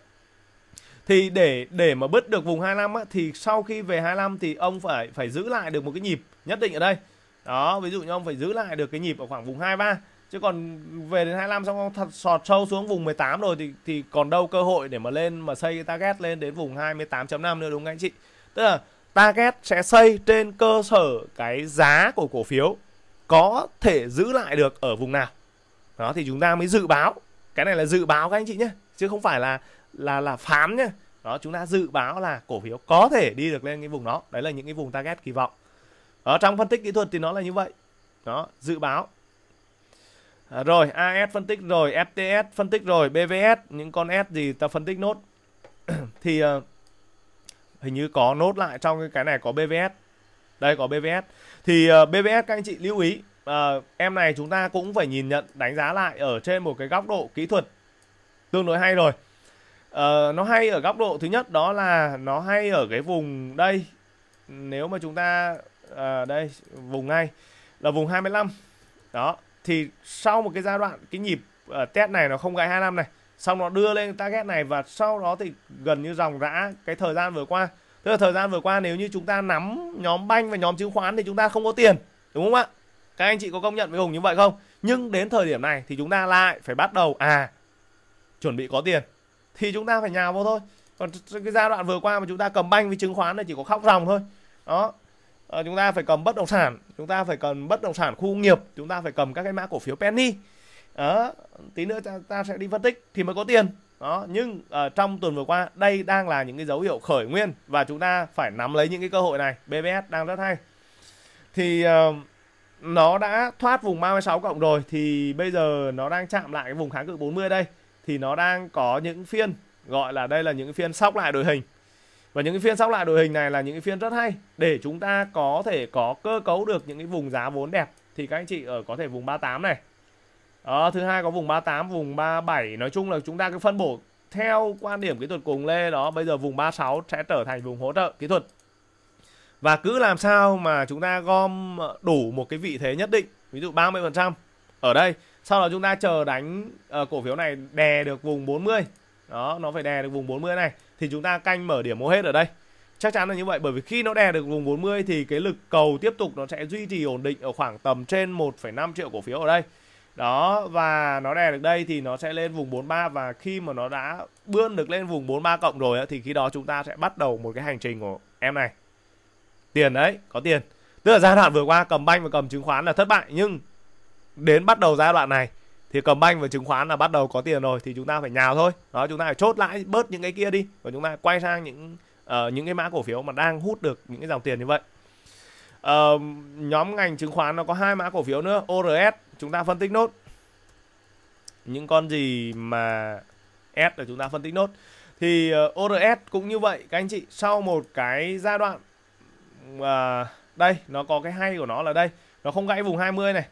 Speaker 1: thì để để mà bứt được vùng 25 á, thì sau khi về 25 thì ông phải phải giữ lại được một cái nhịp nhất định ở đây đó ví dụ như ông phải giữ lại được cái nhịp ở khoảng vùng 23 chứ còn về đến 25 xong ông thật sọt sâu xuống vùng 18 rồi thì thì còn đâu cơ hội để mà lên mà xây cái target lên đến vùng 28.5 nữa đúng không anh chị tức là target sẽ xây trên cơ sở cái giá của cổ phiếu có thể giữ lại được ở vùng nào đó thì chúng ta mới dự báo cái này là dự báo các anh chị nhé chứ không phải là là là phán nhé đó chúng ta dự báo là cổ phiếu có thể đi được lên cái vùng đó đấy là những cái vùng target kỳ vọng ở trong phân tích kỹ thuật thì nó là như vậy đó dự báo à, rồi AS phân tích rồi FTS phân tích rồi BVS những con S gì ta phân tích nốt <clears throat> thì uh, hình như có nốt lại trong cái này có BVS đây có BVS thì uh, ờ, BVS các anh chị lưu ý uh, em này chúng ta cũng phải nhìn nhận đánh giá lại ở trên một cái góc độ kỹ thuật tương đối hay rồi uh, nó hay ở góc độ thứ nhất đó là nó hay ở cái vùng đây nếu mà chúng ta à, đây vùng ngay là vùng 25 đó thì sau một cái giai đoạn cái nhịp uh, test này nó không gãy 25 này xong nó đưa lên target này và sau đó thì gần như dòng rã cái thời gian vừa qua tức là thời gian vừa qua nếu như chúng ta nắm nhóm banh và nhóm chứng khoán thì chúng ta không có tiền đúng không ạ các anh chị có công nhận với hùng như vậy không nhưng đến thời điểm này thì chúng ta lại phải bắt đầu à chuẩn bị có tiền thì chúng ta phải nhào vô thôi còn cái giai đoạn vừa qua mà chúng ta cầm banh với chứng khoán này chỉ có khóc ròng thôi đó Ờ, chúng ta phải cầm bất động sản chúng ta phải cần bất động sản khu công nghiệp chúng ta phải cầm các cái mã cổ phiếu penny đó tí nữa ta, ta sẽ đi phân tích thì mới có tiền đó nhưng uh, trong tuần vừa qua đây đang là những cái dấu hiệu khởi nguyên và chúng ta phải nắm lấy những cái cơ hội này BBS đang rất hay thì uh, nó đã thoát vùng 36 cộng rồi thì bây giờ nó đang chạm lại cái vùng kháng cự 40 đây thì nó đang có những phiên gọi là đây là những phiên sóc lại đội hình và những cái phiên sóc lại đội hình này là những cái phiên rất hay để chúng ta có thể có cơ cấu được những cái vùng giá vốn đẹp thì các anh chị ở có thể vùng 38 này đó, thứ hai có vùng 38 vùng 37 nói chung là chúng ta cứ phân bổ theo quan điểm kỹ thuật cùng lê đó bây giờ vùng 36 sẽ trở thành vùng hỗ trợ kỹ thuật và cứ làm sao mà chúng ta gom đủ một cái vị thế nhất định ví dụ 30% ở đây sau đó chúng ta chờ đánh uh, cổ phiếu này đè được vùng 40 đó nó phải đè được vùng 40 này thì chúng ta canh mở điểm mua hết ở đây chắc chắn là như vậy bởi vì khi nó đè được vùng 40 thì cái lực cầu tiếp tục nó sẽ duy trì ổn định ở khoảng tầm trên 1,5 triệu cổ phiếu ở đây đó và nó đè được đây thì nó sẽ lên vùng 43 và khi mà nó đã bươn được lên vùng 43 cộng rồi thì khi đó chúng ta sẽ bắt đầu một cái hành trình của em này tiền đấy có tiền tức là giai đoạn vừa qua cầm banh và cầm chứng khoán là thất bại nhưng đến bắt đầu giai đoạn này thì cầm banh và chứng khoán là bắt đầu có tiền rồi thì chúng ta phải nhào thôi đó chúng ta phải chốt lãi bớt những cái kia đi và chúng ta quay sang những uh, những cái mã cổ phiếu mà đang hút được những cái dòng tiền như vậy uh, nhóm ngành chứng khoán nó có hai mã cổ phiếu nữa ORS chúng ta phân tích nốt những con gì mà S là chúng ta phân tích nốt thì uh, ờ, ORS cũng như vậy các anh chị sau một cái giai đoạn uh, đây nó có cái hay của nó là đây nó không gãy vùng 20 này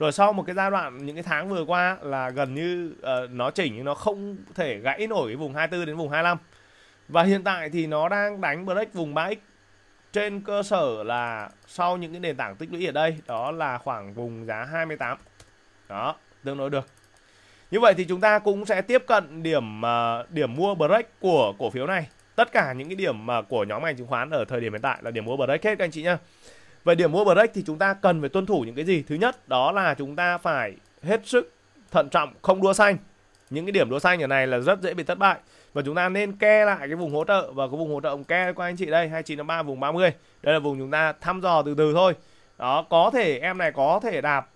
Speaker 1: rồi sau một cái giai đoạn những cái tháng vừa qua là gần như uh, nó chỉnh nó không thể gãy nổi cái vùng 24 đến vùng 25 và hiện tại thì nó đang đánh break vùng 3x trên cơ sở là sau những cái nền tảng tích lũy ở đây đó là khoảng vùng giá 28 đó tương đối được như vậy thì chúng ta cũng sẽ tiếp cận điểm uh, điểm mua break của cổ phiếu này tất cả những cái điểm mà ờ, uh, của nhóm ngành chứng khoán ở thời điểm hiện tại là điểm mua break hết các anh chị nhá về điểm mua break thì chúng ta cần phải tuân thủ những cái gì thứ nhất đó là chúng ta phải hết sức thận trọng không đua xanh những cái điểm đua xanh ở này là rất dễ bị thất bại và chúng ta nên ke lại cái vùng hỗ trợ và cái vùng hỗ trợ ông ke qua anh chị đây 29.3 vùng 30 đây là vùng chúng ta thăm dò từ từ thôi đó có thể em này có thể đạp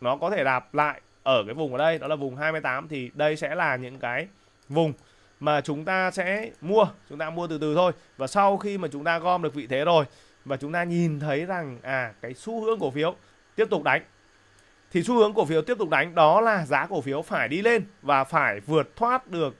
Speaker 1: nó có thể đạp lại ở cái vùng ở đây đó là vùng 28 thì đây sẽ là những cái vùng mà chúng ta sẽ mua chúng ta mua từ từ thôi và sau khi mà chúng ta gom được vị thế rồi và chúng ta nhìn thấy rằng à cái xu hướng cổ phiếu tiếp tục đánh thì xu hướng cổ phiếu tiếp tục đánh đó là giá cổ phiếu phải đi lên và phải vượt thoát được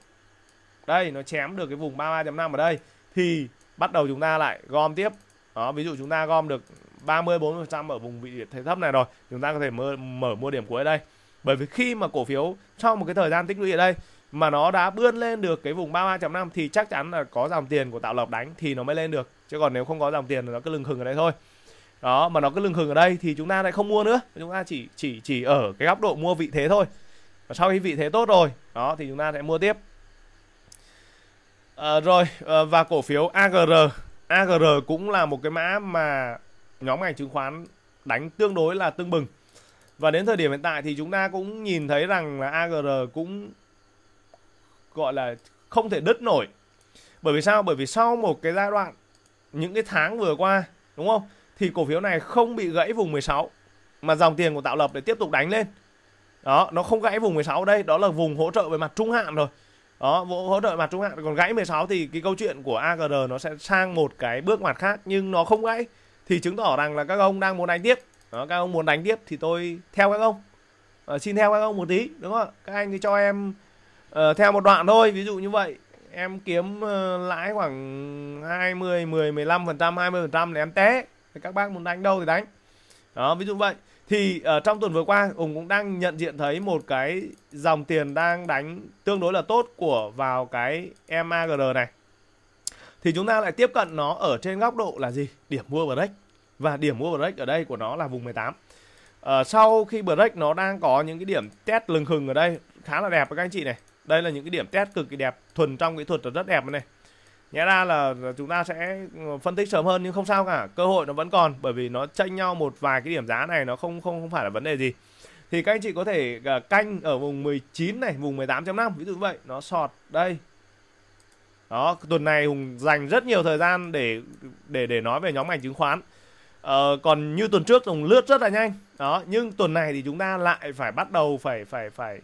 Speaker 1: đây nó chém được cái vùng 33.5 ở đây thì bắt đầu chúng ta lại gom tiếp đó ví dụ chúng ta gom được 30 40% ở vùng vị thế thấp này rồi chúng ta có thể mở, mở mua điểm cuối ở đây bởi vì khi mà cổ phiếu trong một cái thời gian tích lũy ở đây mà nó đã bươn lên được cái vùng 33.5 thì chắc chắn là có dòng tiền của tạo lập đánh thì nó mới lên được chứ còn nếu không có dòng tiền thì nó cứ lừng khừng ở đây thôi đó mà nó cứ lừng khừng ở đây thì chúng ta lại không mua nữa chúng ta chỉ chỉ chỉ ở cái góc độ mua vị thế thôi và sau khi vị thế tốt rồi đó thì chúng ta sẽ mua tiếp à, rồi ờ, và cổ phiếu AGR AGR cũng là một cái mã mà nhóm ngành chứng khoán đánh tương đối là tương bừng và đến thời điểm hiện tại thì chúng ta cũng nhìn thấy rằng là AGR cũng gọi là không thể đứt nổi bởi vì sao bởi vì sau một cái giai đoạn những cái tháng vừa qua đúng không? Thì cổ phiếu này không bị gãy vùng 16 mà dòng tiền của tạo lập để tiếp tục đánh lên. Đó, nó không gãy vùng 16 đây, đó là vùng hỗ trợ về mặt trung hạn rồi. Đó, hỗ trợ mặt trung hạn còn gãy 16 thì cái câu chuyện của AGR nó sẽ sang một cái bước ngoặt khác nhưng nó không gãy thì chứng tỏ rằng là các ông đang muốn đánh tiếp. Đó, các ông muốn đánh tiếp thì tôi theo các ông. À, xin theo các ông một tí đúng không Các anh thì cho em uh, theo một đoạn thôi, ví dụ như vậy em kiếm ờ, lãi khoảng 20 10 15 phần trăm 20 phần trăm là em té thì các bác muốn đánh đâu thì đánh đó ví dụ vậy thì ở ờ, trong tuần vừa qua Hùng cũng đang nhận diện thấy một cái dòng tiền đang đánh tương đối là tốt của vào cái MAGR này thì chúng ta lại tiếp cận nó ở trên góc độ là gì điểm mua break và điểm mua break ở đây của nó là vùng 18 ờ, sau khi break nó đang có những cái điểm test lừng khừng ở đây khá là đẹp các anh chị này đây là những cái điểm test cực kỳ đẹp thuần trong kỹ thuật là rất đẹp này nhẽ ra là chúng ta sẽ ừ, phân tích sớm hơn nhưng không sao cả cơ hội nó vẫn còn bởi vì nó chênh nhau một vài cái điểm giá này nó không không không phải là vấn đề gì thì các anh chị có thể à, canh ở vùng 19 này vùng 18.5 ví dụ vậy nó sọt đây đó tuần này hùng dành rất nhiều thời gian để để để nói về nhóm ngành chứng khoán ờ, còn như tuần trước hùng lướt rất là nhanh đó nhưng tuần này thì chúng ta lại phải bắt đầu phải phải phải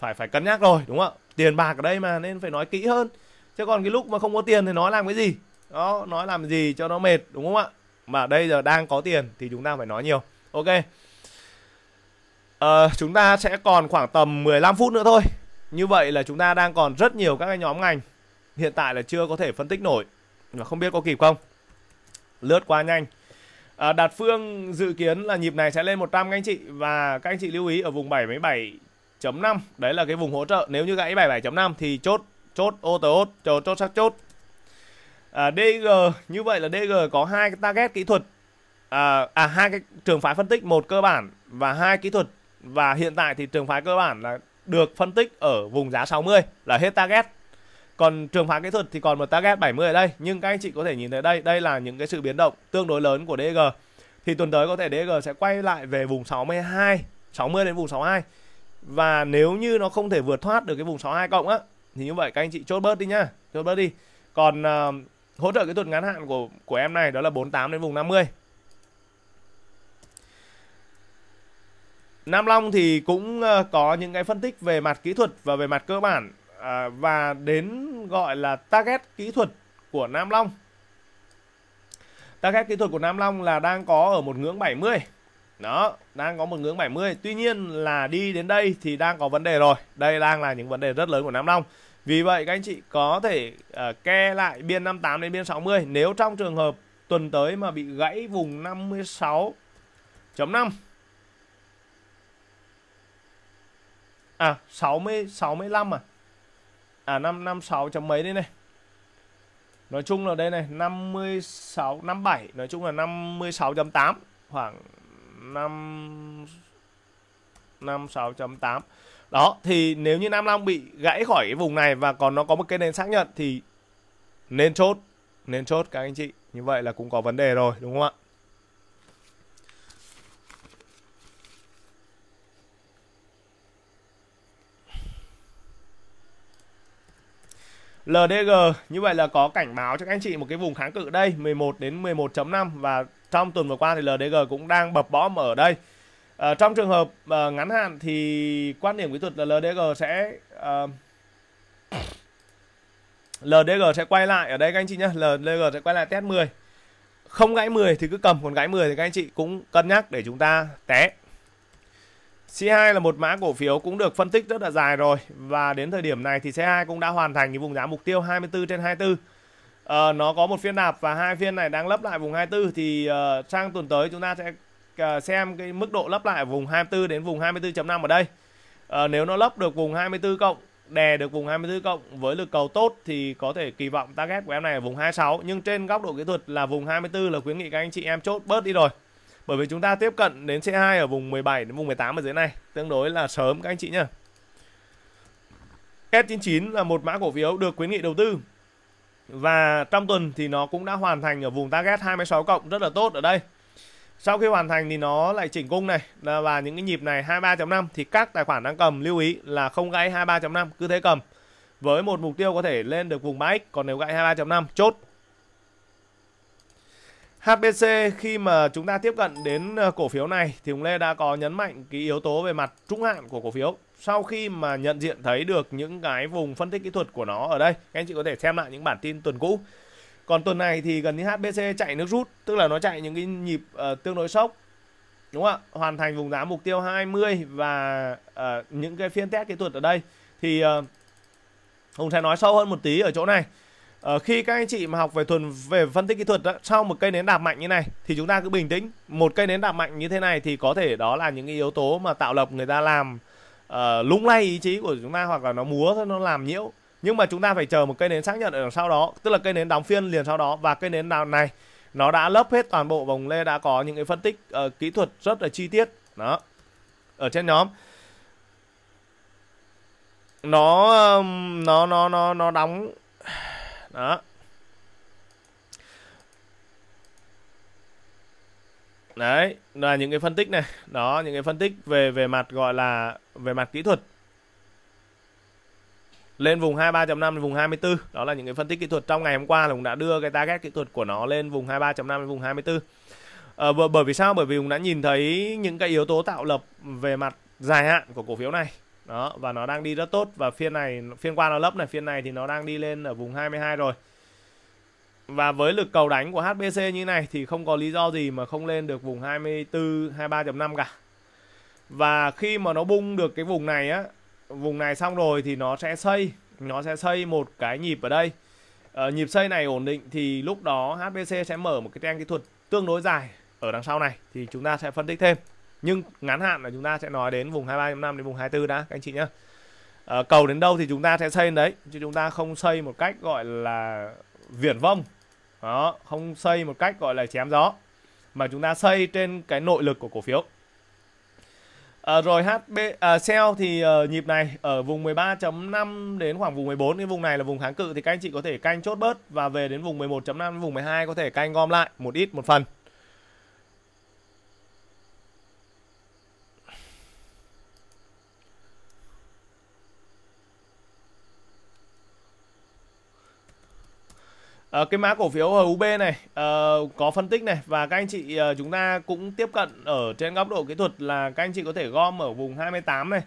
Speaker 1: phải phải cân nhắc rồi đúng không ạ tiền bạc ở đây mà nên phải nói kỹ hơn chứ còn cái lúc mà không có tiền thì nói làm cái gì đó nói làm gì cho nó mệt đúng không ạ mà đây giờ đang có tiền thì chúng ta phải nói nhiều ok à, chúng ta sẽ còn khoảng tầm 15 phút nữa thôi như vậy là chúng ta đang còn rất nhiều các cái nhóm ngành hiện tại là chưa có thể phân tích nổi và không biết có kịp không lướt quá nhanh à, đạt phương dự kiến là nhịp này sẽ lên 100 các anh chị và các anh chị lưu ý ở vùng 77 chấm 5 đấy là cái vùng hỗ trợ nếu như gãy 77.5 thì chốt chốt ô tới ốt chốt chốt sắc chốt à, DG như vậy là DG có hai cái target kỹ thuật à, à hai cái trường phái phân tích một cơ bản và hai kỹ thuật và hiện tại thì trường phái cơ bản là được phân tích ở vùng giá 60 là hết target còn trường phái kỹ thuật thì còn một target 70 ở đây nhưng các anh chị có thể nhìn thấy đây đây là những cái sự biến động tương đối lớn của DG thì tuần tới có thể DG sẽ quay lại về vùng 62 60 đến vùng 62 và nếu như nó không thể vượt thoát được cái vùng 62 cộng á thì như vậy các anh chị chốt bớt đi nhá chốt bớt đi còn uh, hỗ trợ cái thuật ngắn hạn của của em này đó là 48 đến vùng 50 Nam Long thì cũng uh, có những cái phân tích về mặt kỹ thuật và về mặt cơ bản uh, và đến gọi là target kỹ thuật của Nam Long target kỹ thuật của Nam Long là đang có ở một ngưỡng 70 đó, đang có một ngưỡng 70. Tuy nhiên là đi đến đây thì đang có vấn đề rồi. Đây đang là những vấn đề rất lớn của Nam Long. Vì vậy các anh chị có thể uh, ke lại biên 58 đến biên 60 nếu trong trường hợp tuần tới mà bị gãy vùng 56.5 à 60 65 à. À 556 chấm mấy đây này. Nói chung là đây này 56 57, nói chung là 56.8 khoảng 5 5 6.8 đó thì nếu như Nam Long bị gãy khỏi cái vùng này và còn nó có một cái nền xác nhận thì nên chốt nên chốt các anh chị như vậy là cũng có vấn đề rồi đúng không ạ LDG như vậy là có cảnh báo cho các anh chị một cái vùng kháng cự đây 11 đến 11.5 và trong tuần vừa qua thì LDG cũng đang bập bõm ở đây à, trong trường hợp à, ngắn hạn thì quan điểm kỹ thuật là LDG sẽ à, ờ, LDG sẽ quay lại ở đây các anh chị nhé LDG sẽ quay lại test 10 không gãy 10 thì cứ cầm còn gãy 10 thì các anh chị cũng cân nhắc để chúng ta té C2 là một mã cổ phiếu cũng được phân tích rất là dài rồi và đến thời điểm này thì C2 cũng đã hoàn thành những vùng giá mục tiêu 24 trên 24 uh, nó có một phiên nạp và hai phiên này đang lấp lại vùng 24 thì uh, sang tuần tới chúng ta sẽ uh, xem cái mức độ lấp lại vùng 24 đến vùng 24.5 ở đây uh, nếu nó lấp được vùng 24 cộng đè được vùng 24 cộng với lực cầu tốt thì có thể kỳ vọng target của em này ở vùng 26 nhưng trên góc độ kỹ thuật là vùng 24 là khuyến nghị các anh chị em chốt bớt đi rồi bởi vì chúng ta tiếp cận đến C2 ở vùng 17 đến vùng 18 ở dưới này tương đối là sớm các anh chị nhá. S99 là một mã cổ phiếu được khuyến nghị đầu tư và trong tuần thì nó cũng đã hoàn thành ở vùng target 26 cộng rất là tốt ở đây. Sau khi hoàn thành thì nó lại chỉnh cung này và những cái nhịp này 23.5 thì các tài khoản đang cầm lưu ý là không gãy 23.5 cứ thế cầm. Với một mục tiêu có thể lên được vùng 3x còn nếu gãy 23.5 chốt. HBC khi mà chúng ta tiếp cận đến ờ, cổ phiếu này thì ông Lê đã có nhấn mạnh cái yếu tố về mặt trung hạn của cổ phiếu sau khi mà nhận diện thấy được những cái vùng phân tích kỹ thuật của nó ở đây các anh chị có thể xem lại những bản tin tuần cũ còn tuần này thì gần như HBC chạy nước rút tức là nó chạy những cái nhịp uh, tương đối sốc đúng không ạ hoàn thành vùng giá mục tiêu 20 và uh, những cái phiên test kỹ thuật ở đây thì uh, Hùng sẽ nói sâu hơn một tí ở chỗ này Ờ, khi các anh chị mà học về thuần về phân tích kỹ thuật đó, sau một cây nến đạp mạnh như này thì chúng ta cứ bình tĩnh một cây nến đạp mạnh như thế này thì có thể đó là những cái yếu tố mà tạo lập người ta làm uh, lung lay ý chí của chúng ta hoặc là nó múa thôi nó làm nhiễu nhưng mà chúng ta phải chờ một cây nến xác nhận ở sau đó tức là cây nến đóng phiên liền sau đó và cây nến nào này nó đã lấp hết toàn bộ vòng lê đã có những cái phân tích uh, kỹ thuật rất là chi tiết đó ở trên nhóm nó nó nó nó nó đóng đó đấy là những cái phân tích này đó những cái phân tích về về mặt gọi là về mặt kỹ thuật lên vùng 23.5 vùng 24 đó là những cái phân tích kỹ thuật trong ngày hôm qua là cũng đã đưa cái target kỹ thuật của nó lên vùng 23.5 vùng 24 à, ờ, bởi, bởi vì sao bởi vì cũng đã nhìn thấy những cái yếu tố tạo lập về mặt dài hạn của cổ phiếu này đó và nó đang đi rất tốt và phiên này phiên qua nó lấp này phiên này thì nó đang đi lên ở vùng 22 rồi và với lực cầu đánh của HBC như này thì không có lý do gì mà không lên được vùng 24 23.5 cả. Và khi mà nó bung được cái vùng này á, vùng này xong rồi thì nó sẽ xây, nó sẽ xây một cái nhịp ở đây. Ờ, nhịp xây này ổn định thì lúc đó HBC sẽ mở một cái trang kỹ thuật tương đối dài ở đằng sau này thì chúng ta sẽ phân tích thêm. Nhưng ngắn hạn là chúng ta sẽ nói đến vùng 23.5 đến vùng 24 đã các anh chị nhé Ờ, cầu đến đâu thì chúng ta sẽ xây đến đấy chứ chúng ta không xây một cách gọi là viển vông đó không xây một cách gọi là chém gió mà chúng ta xây trên cái nội lực của cổ phiếu à, rồi HB à, sell thì à, nhịp này ở vùng 13.5 đến khoảng vùng 14 cái vùng này là vùng kháng cự thì các anh chị có thể canh chốt bớt và về đến vùng 11.5 vùng 12 có thể canh gom lại một ít một phần À, cái mã cổ phiếu HUB này à, có phân tích này và các anh chị à, chúng ta cũng tiếp cận ở trên góc độ kỹ thuật là các anh chị có thể gom ở vùng 28 này.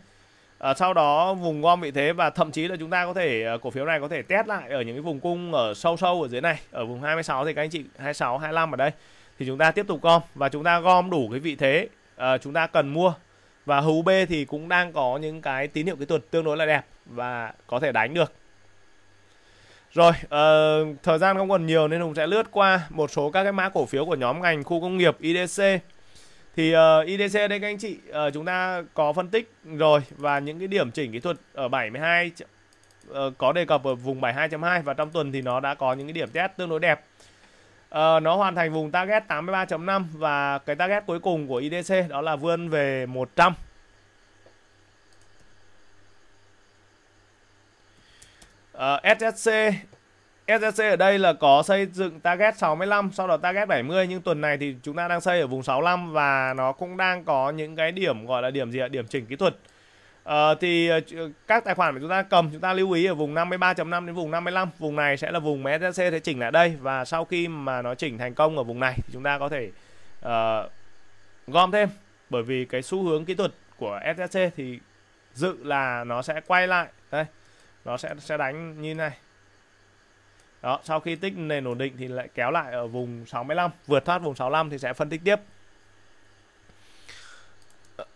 Speaker 1: À, sau đó vùng gom vị thế và thậm chí là chúng ta có thể cổ phiếu này có thể test lại ở những cái vùng cung ở sâu sâu ở dưới này, ở vùng 26 thì các anh chị 26 25 ở đây thì chúng ta tiếp tục gom và chúng ta gom đủ cái vị thế à, chúng ta cần mua và HUB thì cũng đang có những cái tín hiệu kỹ thuật tương đối là đẹp và có thể đánh được rồi, uh, thời gian không còn nhiều nên Hùng sẽ lướt qua một số các cái mã cổ phiếu của nhóm ngành khu công nghiệp IDC. Thì uh, ờ, IDC đây các anh chị, uh, chúng ta có phân tích rồi và những cái điểm chỉnh kỹ thuật ở 72 uh, có đề cập ở vùng 72.2 và trong tuần thì nó đã có những cái điểm test tương đối đẹp. Uh, nó hoàn thành vùng target 83.5 và cái target cuối cùng của IDC đó là vươn về 100. uh, ờ, SSC SSC ở đây là có xây dựng target 65 sau đó target 70 nhưng tuần này thì chúng ta đang xây ở vùng 65 và nó cũng đang có những cái điểm gọi là điểm gì ạ điểm chỉnh kỹ thuật uh, thì uh, các tài khoản mà chúng ta cầm chúng ta lưu ý ở vùng 53.5 đến vùng 55 vùng này sẽ là vùng mà SSC sẽ chỉnh lại đây và sau khi mà nó chỉnh thành công ở vùng này thì chúng ta có thể uh, gom thêm bởi vì cái xu hướng kỹ thuật của SSC thì dự là nó sẽ quay lại đây nó sẽ sẽ đánh như này đó sau khi tích nền ổn định thì lại kéo lại ở vùng 65 vượt thoát vùng 65 thì sẽ phân tích tiếp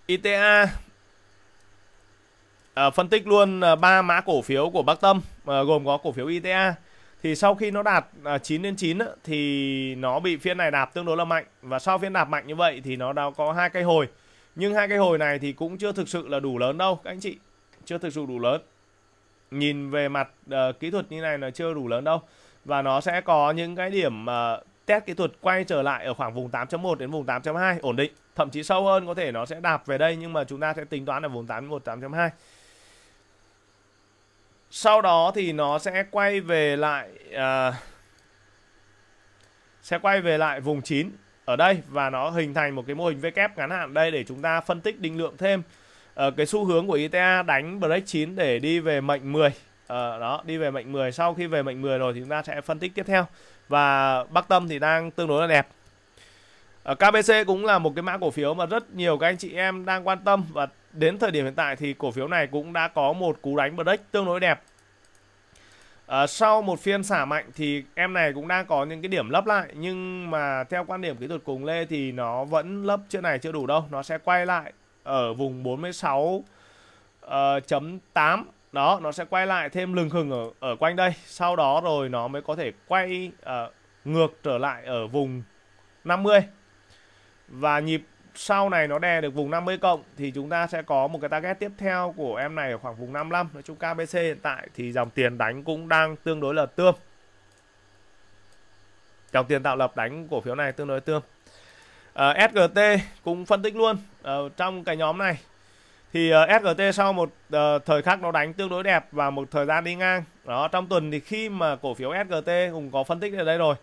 Speaker 1: ITA à, phân tích luôn à, ba mã cổ phiếu của Bắc Tâm à, gồm có cổ phiếu ITA thì sau khi nó đạt à, 9 đến 9 thì nó bị phiên này đạp tương đối là mạnh và sau phiên đạp mạnh như vậy thì nó đã có hai cây hồi nhưng hai cây hồi này thì cũng chưa thực sự là đủ lớn đâu các anh chị chưa thực sự đủ lớn nhìn về mặt uh, kỹ thuật như này là chưa đủ lớn đâu và nó sẽ có những cái điểm uh, test kỹ thuật quay trở lại ở khoảng vùng 8.1 đến vùng 8.2 ổn định thậm chí sâu hơn có thể nó sẽ đạp về đây nhưng mà chúng ta sẽ tính toán ở vùng 8.1 8.2 sau đó thì nó sẽ quay về lại uh, sẽ quay về lại vùng 9 ở đây và nó hình thành một cái mô hình V kép ngắn hạn đây để chúng ta phân tích định lượng thêm Ờ, cái xu hướng của ITA đánh break 9 để đi về mệnh 10 uh, ờ, đó đi về mệnh 10 sau khi về mệnh 10 rồi thì chúng ta sẽ phân tích tiếp theo và Bắc Tâm thì đang tương đối là đẹp uh, ờ, KBC cũng là một cái mã cổ phiếu mà rất nhiều các anh chị em đang quan tâm và đến thời điểm hiện tại thì cổ phiếu này cũng đã có một cú đánh break tương đối đẹp À, sau một phiên xả mạnh thì em này cũng đang có những cái điểm lấp lại nhưng mà theo quan điểm kỹ thuật cùng Lê thì nó vẫn lấp chưa này chưa đủ đâu nó sẽ quay lại ở vùng 46 uh, ờ, chấm 8 đó nó sẽ quay lại thêm lừng khừng ở ở quanh đây sau đó rồi nó mới có thể quay uh, ngược trở lại ở vùng 50 và nhịp sau này nó đè được vùng 50 cộng thì chúng ta sẽ có một cái target tiếp theo của em này ở khoảng vùng 55 nói chung KBC hiện tại thì dòng tiền đánh cũng đang tương đối là tương dòng tiền tạo lập đánh cổ phiếu này tương đối tương uh, ờ, SGT cũng phân tích luôn uh, trong cái nhóm này thì uh, ờ, SGT sau một uh, thời khắc nó đánh tương đối đẹp và một thời gian đi ngang đó trong tuần thì khi mà cổ phiếu SGT cũng có phân tích ở đây rồi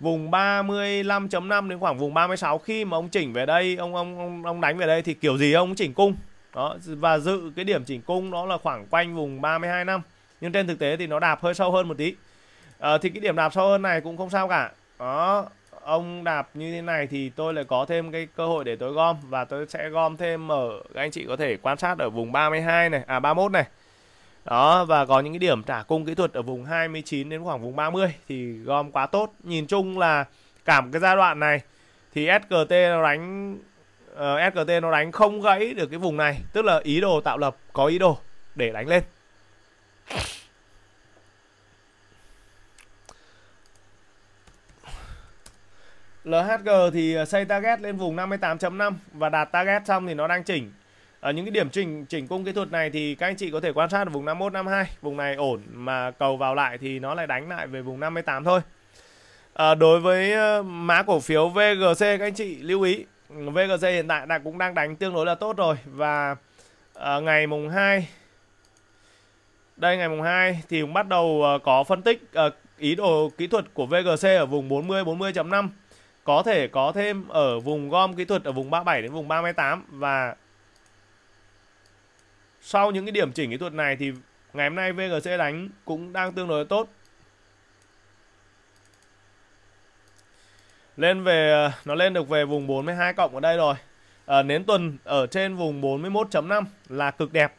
Speaker 1: vùng 35.5 đến khoảng vùng 36 khi mà ông chỉnh về đây ông ông ông, ông đánh về đây thì kiểu gì ông chỉnh cung đó và dự cái điểm chỉnh cung đó là khoảng quanh vùng 32 năm nhưng trên thực tế thì nó đạp hơi sâu hơn một tí à, thì cái điểm đạp sâu hơn này cũng không sao cả đó ông đạp như thế này thì tôi lại có thêm cái cơ hội để tôi gom và tôi sẽ gom thêm ở các anh chị có thể quan sát ở vùng 32 này à 31 này đó và có những cái điểm trả cung kỹ thuật ở vùng 29 đến khoảng vùng 30 thì gom quá tốt nhìn chung là cả một cái giai đoạn này thì SGT nó đánh uh, ờ, SGT nó đánh không gãy được cái vùng này tức là ý đồ tạo lập có ý đồ để đánh lên LHG thì ờ, xây target lên vùng 58.5 và đạt target xong thì nó đang chỉnh. Ở những cái điểm chỉnh chỉnh cung kỹ thuật này thì các anh chị có thể quan sát ở vùng 51 52, vùng này ổn mà cầu vào lại thì nó lại đánh lại về vùng 58 thôi. À, đối với ờ, mã cổ phiếu VGC các anh chị lưu ý, VGC hiện tại đã cũng đang đánh tương đối là tốt rồi và à, ngày mùng 2 đây ngày mùng 2 thì cũng bắt đầu có phân tích ý đồ kỹ thuật của VGC ở vùng 40 40.5 có thể có thêm ở vùng gom kỹ thuật ở vùng 37 đến vùng 38 và sau những cái điểm chỉnh kỹ thuật này thì ngày hôm nay VGC đánh cũng đang tương đối tốt. Lên về nó lên được về vùng 42 cộng ở đây rồi. À, nến tuần ở trên vùng 41.5 là cực đẹp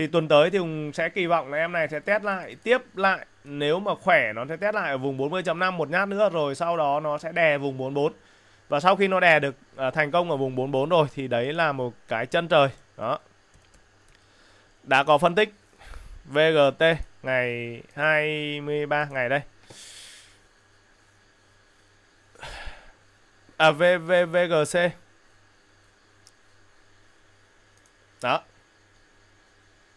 Speaker 1: thì tuần tới thì Hùng sẽ kỳ vọng là em này sẽ test lại tiếp lại nếu mà khỏe nó sẽ test lại ở vùng 40.5 một nhát nữa rồi sau đó nó sẽ đè vùng 44 và sau khi nó đè được à, thành công ở vùng 44 rồi thì đấy là một cái chân trời đó đã có phân tích VGT ngày 23 ngày đây à VVVGC đó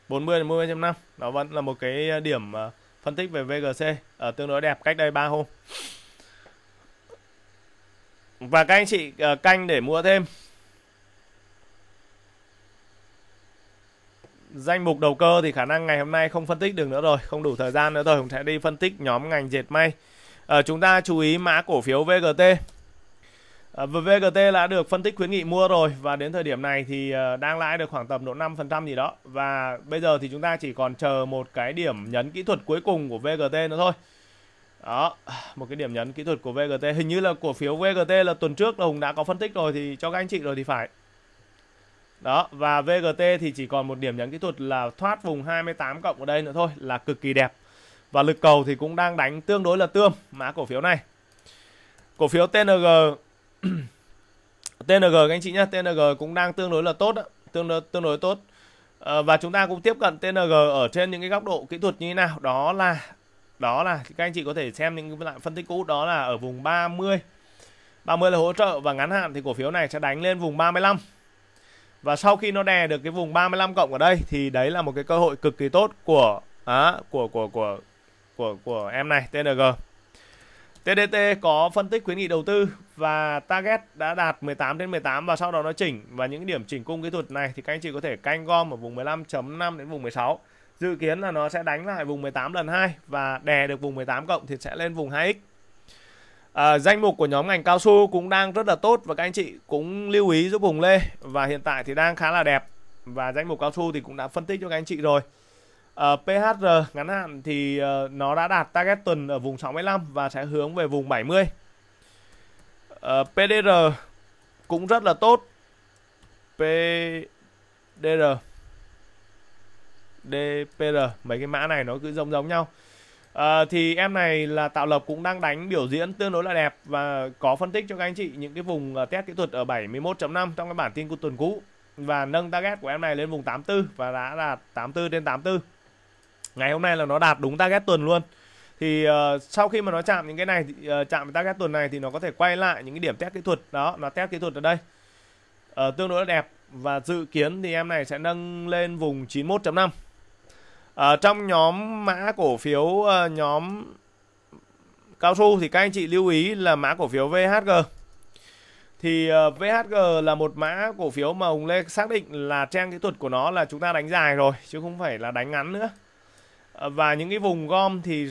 Speaker 1: 40 đến 40 năm nó vẫn là một cái điểm à, phân tích về VGC ở tương đối đẹp cách đây 3 hôm và các anh chị à, canh để mua thêm danh mục đầu cơ thì khả năng ngày hôm nay không phân tích được nữa rồi không đủ thời gian nữa rồi cũng sẽ đi phân tích nhóm ngành dệt may ở ờ, chúng ta chú ý mã cổ phiếu VGT Ờ, VGT đã được phân tích khuyến nghị mua rồi và đến thời điểm này thì ờ, đang lãi được khoảng tầm độ 5% gì đó và bây giờ thì chúng ta chỉ còn chờ một cái điểm nhấn kỹ thuật cuối cùng của VGT nữa thôi. Đó, một cái điểm nhấn kỹ thuật của VGT hình như là cổ phiếu VGT là tuần trước là Hùng đã có phân tích rồi thì cho các anh chị rồi thì phải. Đó, và VGT thì chỉ còn một điểm nhấn kỹ thuật là thoát vùng 28 cộng ở đây nữa thôi là cực kỳ đẹp. Và lực cầu thì cũng đang đánh tương đối là tươm mã cổ phiếu này. Cổ phiếu TNG TNG <clears throat> các anh chị nhé, TNG cũng đang tương đối là tốt đó, tương đối tương đối tốt. À, và chúng ta cũng tiếp cận TNG ở trên những cái góc độ kỹ thuật như thế nào, đó là đó là các anh chị có thể xem những lại phân tích cũ đó là ở vùng 30. 30 là hỗ trợ và ngắn hạn thì cổ phiếu này sẽ đánh lên vùng 35. Và sau khi nó đè được cái vùng 35 cộng ở đây thì đấy là một cái cơ hội cực kỳ tốt của à, của của của của của em này TNG. TDT có phân tích khuyến nghị đầu tư và target đã đạt 18 đến 18 và sau đó nó chỉnh và những điểm chỉnh cung kỹ thuật này thì các anh chị có thể canh gom ở vùng 15.5 đến vùng 16. Dự kiến là nó sẽ đánh lại vùng 18 lần 2 và đè được vùng 18 cộng thì sẽ lên vùng 2x. À, danh mục của nhóm ngành cao su cũng đang rất là tốt và các anh chị cũng lưu ý giúp Hùng Lê và hiện tại thì đang khá là đẹp và danh mục cao su thì cũng đã phân tích cho các anh chị rồi. Uh, ờ, PHR ngắn hạn thì uh, nó đã đạt target tuần ở vùng 65 và sẽ hướng về vùng 70. Uh, PDR cũng rất là tốt. PDR DPR mấy cái mã này nó cứ giống giống nhau. À, thì em này là tạo lập cũng đang đánh biểu diễn tương đối là đẹp và có phân tích cho các anh chị những cái vùng test kỹ thuật ở 71.5 trong cái bản tin của tuần cũ và nâng target của em này lên vùng 84 và đã là 84 trên 84 ngày hôm nay là nó đạt đúng target tuần luôn thì uh, sau khi mà nó chạm những cái này thì, uh, chạm với target tuần này thì nó có thể quay lại những cái điểm test kỹ thuật đó nó test kỹ thuật ở đây uh, tương đối là đẹp và dự kiến thì em này sẽ nâng lên vùng 91.5 ở uh, trong nhóm mã cổ phiếu uh, nhóm cao su thì các anh chị lưu ý là mã cổ phiếu VHG thì uh, VHG là một mã cổ phiếu mà Hùng Lê xác định là trang kỹ thuật của nó là chúng ta đánh dài rồi chứ không phải là đánh ngắn nữa Ờ, và những cái vùng gom thì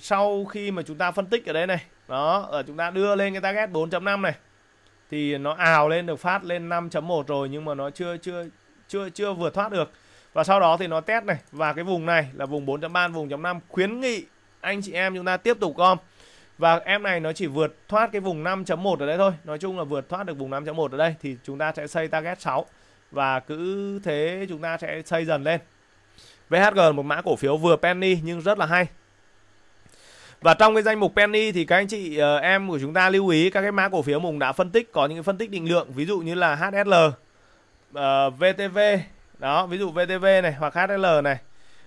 Speaker 1: sau khi mà chúng ta phân tích ở đây này đó ở ờ, chúng ta đưa lên cái target 4.5 này thì nó ào lên được phát lên 5.1 rồi nhưng mà nó chưa chưa chưa chưa vượt thoát được và sau đó thì nó test này và cái vùng này là vùng 4.3 vùng 5 khuyến nghị anh chị em chúng ta tiếp tục gom và em này nó chỉ vượt thoát cái vùng 5.1 ở đây thôi nói chung là vượt thoát được vùng 5.1 ở đây thì chúng ta sẽ xây target 6 và cứ thế chúng ta sẽ xây dần lên VHG một mã cổ phiếu vừa penny nhưng rất là hay. Và trong cái danh mục penny thì các anh chị uh, em của chúng ta lưu ý các cái mã cổ phiếu mùng đã phân tích có những cái phân tích định lượng ví dụ như là HSL, uh, ờ, VTV đó, ví dụ VTV này hoặc HSL này.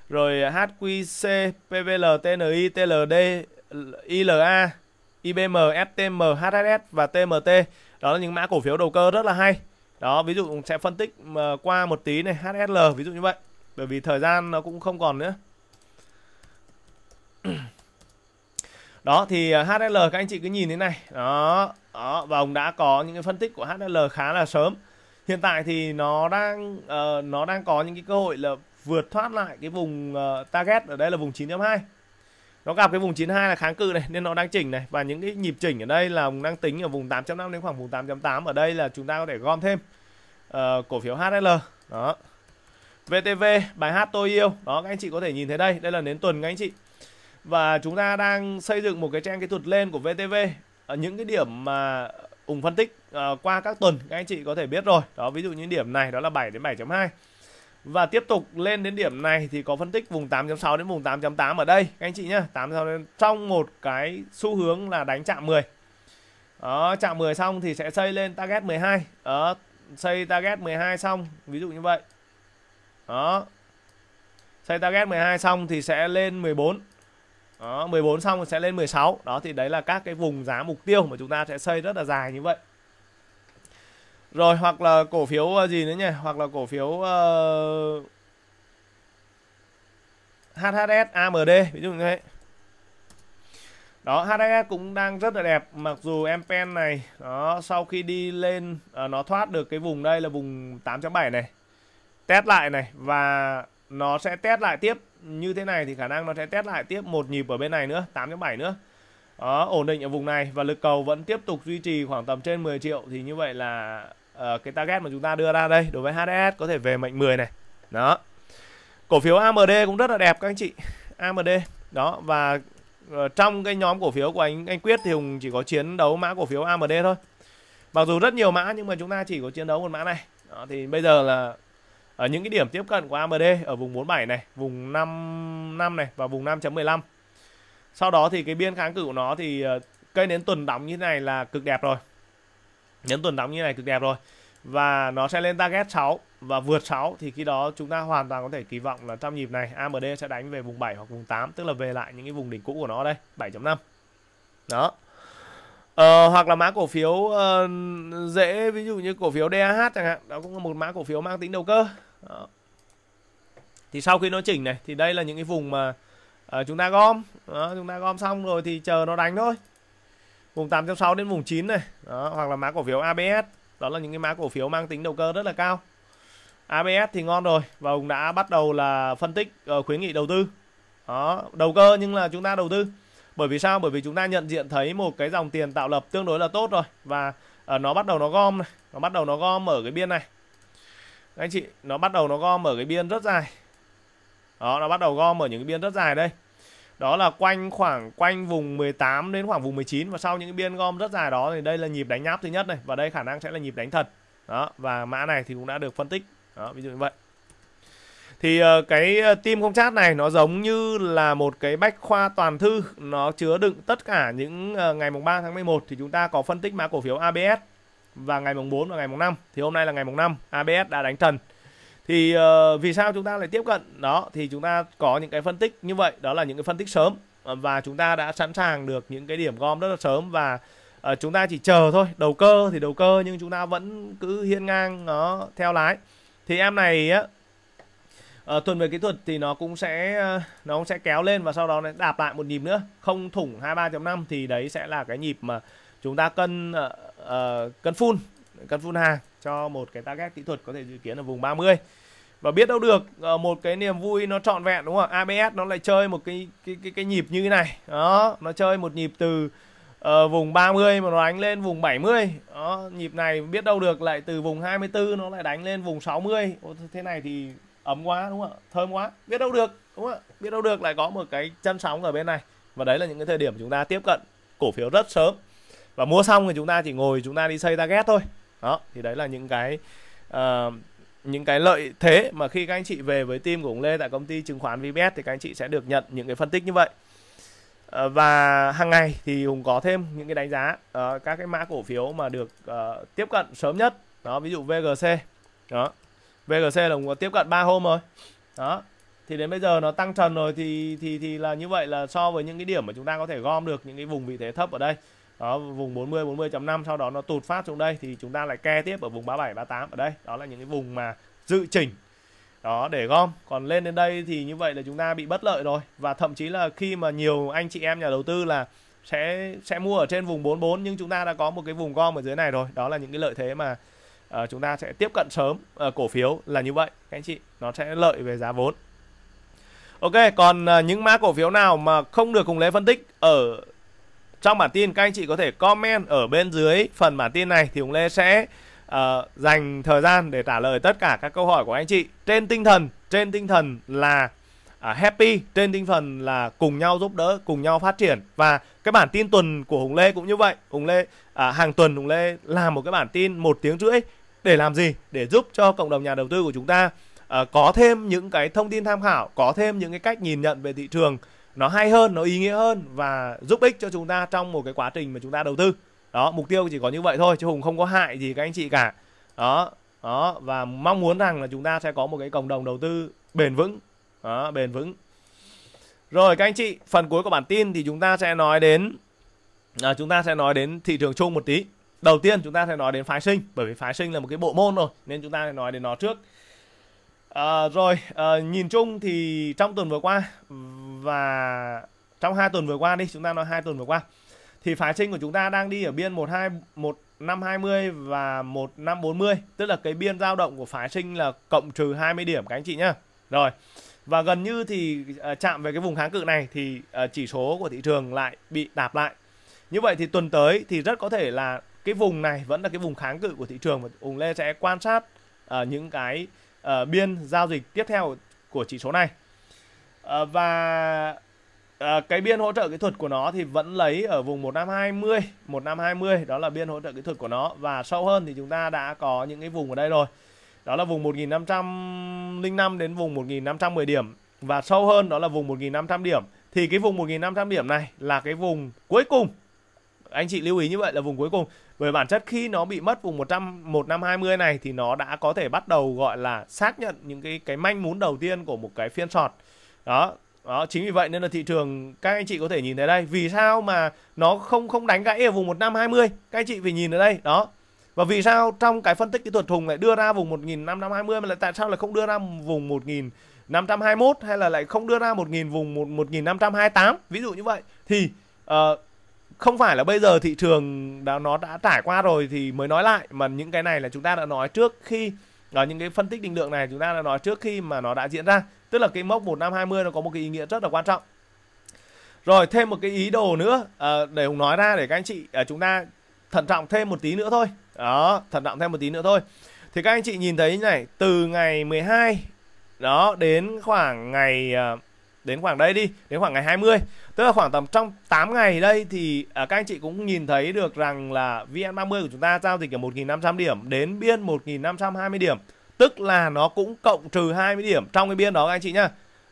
Speaker 1: Rồi HQC, PVL, TNI, TLD, ILA, IBM, STM, HSS và TMT. Đó là những mã cổ phiếu đầu cơ rất là hay. Đó, ví dụ sẽ phân tích ờ, qua một tí này HSL ví dụ như vậy bởi vì thời gian nó cũng không còn nữa <clears throat> đó thì à, HL các anh chị cứ nhìn thế này đó đó và ông đã có những cái phân tích của HL khá là sớm hiện tại thì nó đang uh, nó đang có những cái cơ hội là vượt thoát lại cái vùng uh, target ở đây là vùng 9.2 nó gặp cái vùng 92 là kháng cự này nên nó đang chỉnh này và những cái nhịp chỉnh ở đây là ông đang tính ở vùng 8.5 đến khoảng vùng 8.8 ở đây là chúng ta có thể gom thêm uh, cổ phiếu HL đó VTV bài hát tôi yêu đó các anh chị có thể nhìn thấy đây đây là nến tuần các anh chị và chúng ta đang xây dựng một cái trang kỹ thuật lên của VTV ở những cái điểm mà ủng phân tích uh, qua các tuần các anh chị có thể biết rồi đó ví dụ như điểm này đó là 7 đến 7.2 và tiếp tục lên đến điểm này thì có phân tích vùng 8.6 đến vùng 8.8 ở đây các anh chị nhá 8.6 trong một cái xu hướng là đánh chạm 10 đó, chạm 10 xong thì sẽ xây lên target 12 đó, xây target 12 xong ví dụ như vậy đó. Xây target 12 xong thì sẽ lên 14. Đó, 14 xong thì sẽ lên 16. Đó thì đấy là các cái vùng giá mục tiêu mà chúng ta sẽ xây rất là dài như vậy. Rồi hoặc là cổ phiếu ờ, gì nữa nhỉ? Hoặc là cổ phiếu uh, ờ, HHS AMD ví dụ như thế. Đó, HHS cũng đang rất là đẹp mặc dù em pen này đó sau khi đi lên uh, nó thoát được cái vùng đây là vùng 8.7 này test lại này và nó sẽ test lại tiếp như thế này thì khả năng nó sẽ test lại tiếp một nhịp ở bên này nữa 8.7 nữa đó, ổn định ở vùng này và lực cầu vẫn tiếp tục duy trì khoảng tầm trên 10 triệu thì như vậy là uh, cái target mà chúng ta đưa ra đây đối với HDS có thể về mệnh 10 này đó cổ phiếu AMD cũng rất là đẹp các anh chị AMD đó và uh, trong cái nhóm cổ phiếu của anh anh Quyết thì Hùng chỉ có chiến đấu mã cổ phiếu AMD thôi mặc dù rất nhiều mã nhưng mà chúng ta chỉ có chiến đấu một mã này đó, thì bây giờ là ở những cái điểm tiếp cận của AMD ở vùng 47 này, vùng 55 này và vùng 5.15. Sau đó thì cái biên kháng cự của nó thì ờ, cây nến tuần đóng như thế này là cực đẹp rồi. nến tuần đóng như thế này cực đẹp rồi. Và nó sẽ lên target 6 và vượt 6 thì khi đó chúng ta hoàn toàn có thể kỳ vọng là trong nhịp này AMD sẽ đánh về vùng 7 hoặc vùng 8, tức là về lại những cái vùng đỉnh cũ của nó đây, 7.5. Đó. Ờ, hoặc là mã cổ phiếu uh, dễ ví dụ như cổ phiếu DAH chẳng hạn đó cũng là một mã cổ phiếu mang tính đầu cơ đó. thì sau khi nó chỉnh này thì đây là những cái vùng mà à, chúng ta gom Đó, chúng ta gom xong rồi thì chờ nó đánh thôi vùng 8.6 đến vùng 9 này Đó, hoặc là mã cổ phiếu ABS đó là những cái mã cổ phiếu mang tính đầu cơ rất là cao ABS thì ngon rồi và ông đã bắt đầu là phân tích uh, khuyến nghị đầu tư đó đầu cơ nhưng là chúng ta đầu tư bởi vì sao bởi vì chúng ta nhận diện thấy một cái dòng tiền tạo lập tương đối là tốt rồi và uh, nó bắt đầu nó gom này nó bắt đầu nó gom ở cái biên này anh chị nó bắt đầu nó gom ở cái biên rất dài đó nó bắt đầu gom ở những cái biên rất dài đây đó là quanh khoảng quanh vùng 18 đến khoảng vùng 19 và sau những cái biên gom rất dài đó thì đây là nhịp đánh nháp thứ nhất này và đây khả năng sẽ là nhịp đánh thật đó và mã này thì cũng đã được phân tích đó ví dụ như vậy thì ờ, cái ờ, tim không chat này nó giống như là một cái bách khoa toàn thư nó chứa đựng tất cả những ờ, ngày mùng 3 tháng 11 thì chúng ta có phân tích mã cổ phiếu ABS và ngày mùng 4 và ngày mùng 5 thì hôm nay là ngày mùng 5 ABS đã đánh trần thì uh, vì sao chúng ta lại tiếp cận đó thì chúng ta có những cái phân tích như vậy đó là những cái phân tích sớm và chúng ta đã sẵn sàng được những cái điểm gom rất là sớm và uh, chúng ta chỉ chờ thôi đầu cơ thì đầu cơ nhưng chúng ta vẫn cứ hiên ngang nó theo lái thì em này á uh, tuần về kỹ thuật thì nó cũng sẽ nó cũng sẽ kéo lên và sau đó nó đạp lại một nhịp nữa không thủng 23.5 thì đấy sẽ là cái nhịp mà chúng ta cân Ờ, cần phun cần phun hàng cho một cái target kỹ thuật có thể dự kiến ở vùng 30 và biết đâu được ờ, một cái niềm vui nó trọn vẹn đúng không ạ ABS nó lại chơi một cái cái cái, cái nhịp như thế này đó nó chơi một nhịp từ uh, vùng 30 mà nó đánh lên vùng 70 đó nhịp này biết đâu được lại từ vùng 24 nó lại đánh lên vùng 60 Ô, thế này thì ấm quá đúng không ạ thơm quá biết đâu được đúng không ạ biết đâu được lại có một cái chân sóng ở bên này và đấy là những cái thời điểm chúng ta tiếp cận cổ phiếu rất sớm và mua xong thì chúng ta chỉ ngồi chúng ta đi xây target thôi đó thì đấy là những cái uh, những cái lợi thế mà khi các anh chị về với team của ông Lê tại công ty chứng khoán VBS thì các anh chị sẽ được nhận những cái phân tích như vậy ờ, và hàng ngày thì hùng có thêm những cái đánh giá uh, các cái mã cổ phiếu mà được uh, tiếp cận sớm nhất đó ví dụ VGC đó VGC là hùng có tiếp cận 3 hôm rồi đó thì đến bây giờ nó tăng trần rồi thì thì thì là như vậy là so với những cái điểm mà chúng ta có thể gom được những cái vùng vị thế thấp ở đây đó vùng 40 40.5 sau đó nó tụt phát xuống đây thì chúng ta lại ke tiếp ở vùng 37 38 ở đây đó là những cái vùng mà dự chỉnh đó để gom còn lên đến đây thì như vậy là chúng ta bị bất lợi rồi và thậm chí là khi mà nhiều anh chị em nhà đầu tư là sẽ sẽ mua ở trên vùng 44 nhưng chúng ta đã có một cái vùng gom ở dưới này rồi đó là những cái lợi thế mà uh, chúng ta sẽ tiếp cận sớm uh, cổ phiếu là như vậy các anh chị nó sẽ lợi về giá vốn Ok, còn ờ, những mã cổ phiếu nào mà không được cùng lễ phân tích ở trong bản tin các anh chị có thể comment ở bên dưới phần bản tin này thì Hùng Lê sẽ uh, dành thời gian để trả lời tất cả các câu hỏi của anh chị trên tinh thần trên tinh thần là uh, happy trên tinh thần là cùng nhau giúp đỡ cùng nhau phát triển và cái bản tin tuần của Hùng Lê cũng như vậy Hùng Lê uh, hàng tuần Hùng Lê làm một cái bản tin một tiếng rưỡi để làm gì để giúp cho cộng đồng nhà đầu tư của chúng ta uh, có thêm những cái thông tin tham khảo có thêm những cái cách nhìn nhận về thị trường nó hay hơn nó ý nghĩa hơn và giúp ích cho chúng ta trong một cái quá trình mà chúng ta đầu tư đó mục tiêu chỉ có như vậy thôi chứ hùng không có hại gì các anh chị cả đó đó và mong muốn rằng là chúng ta sẽ có một cái cộng đồng đầu tư bền vững đó, bền vững rồi các anh chị phần cuối của bản tin thì chúng ta sẽ nói đến à, chúng ta sẽ nói đến thị trường chung một tí đầu tiên chúng ta sẽ nói đến phái sinh bởi vì phái sinh là một cái bộ môn rồi nên chúng ta sẽ nói đến nó trước À, rồi à, nhìn chung thì trong tuần vừa qua và trong hai tuần vừa qua đi chúng ta nói hai tuần vừa qua thì phái sinh của chúng ta đang đi ở biên một một hai năm hai mươi và một năm bốn mươi tức là cái biên dao động của phái sinh là cộng trừ hai mươi điểm các anh chị nhá. Rồi. Và gần như thì à, chạm về cái vùng kháng cự này thì à, chỉ số của thị trường lại bị đạp lại. Như vậy thì tuần tới thì rất có thể là cái vùng này vẫn là cái vùng kháng cự của thị trường và ông Lê sẽ quan sát à, những cái ở ờ, biên giao dịch tiếp theo của chỉ số này ờ, và ờ, cái biên hỗ trợ kỹ thuật của nó thì vẫn lấy ở vùng 1520 1520 đó là biên hỗ trợ kỹ thuật của nó và sâu hơn thì chúng ta đã có những cái vùng ở đây rồi đó là vùng 1505 đến vùng 1510 điểm và sâu hơn đó là vùng 1500 điểm thì cái vùng 1500 điểm này là cái vùng cuối cùng anh chị lưu ý như vậy là vùng cuối cùng bởi bản chất khi nó bị mất vùng 100 1520 này thì nó đã có thể bắt đầu gọi là xác nhận những cái cái manh mún đầu tiên của một cái phiên sọt. Đó, đó chính vì vậy nên là thị trường các anh chị có thể nhìn thấy đây, vì sao mà nó không không đánh gãy ở vùng 1520? Các anh chị phải nhìn ở đây, đó. Và vì sao trong cái phân tích kỹ thuật thùng lại đưa ra vùng 1520 mà lại tại sao lại không đưa ra vùng 1521 hay là lại không đưa ra 1000 vùng 1528 ví dụ như vậy thì uh, không phải là bây giờ thị trường đã nó đã trải qua rồi thì mới nói lại mà những cái này là chúng ta đã nói trước khi ở à, những cái phân tích định lượng này chúng ta đã nói trước khi mà nó đã diễn ra tức là cái mốc năm 1520 nó có một cái ý nghĩa rất là quan trọng rồi thêm một cái ý đồ nữa à, để hùng nói ra để các anh chị à, chúng ta thận trọng thêm một tí nữa thôi đó thận trọng thêm một tí nữa thôi thì các anh chị nhìn thấy như này từ ngày 12 đó đến khoảng ngày uh, đến khoảng đây đi đến khoảng ngày 20 tức là khoảng tầm trong 8 ngày đây thì à, các anh chị cũng nhìn thấy được rằng là VN30 của chúng ta giao dịch ở 1.500 điểm đến biên 1.520 điểm tức là nó cũng cộng trừ 20 điểm trong cái biên đó các anh chị nhá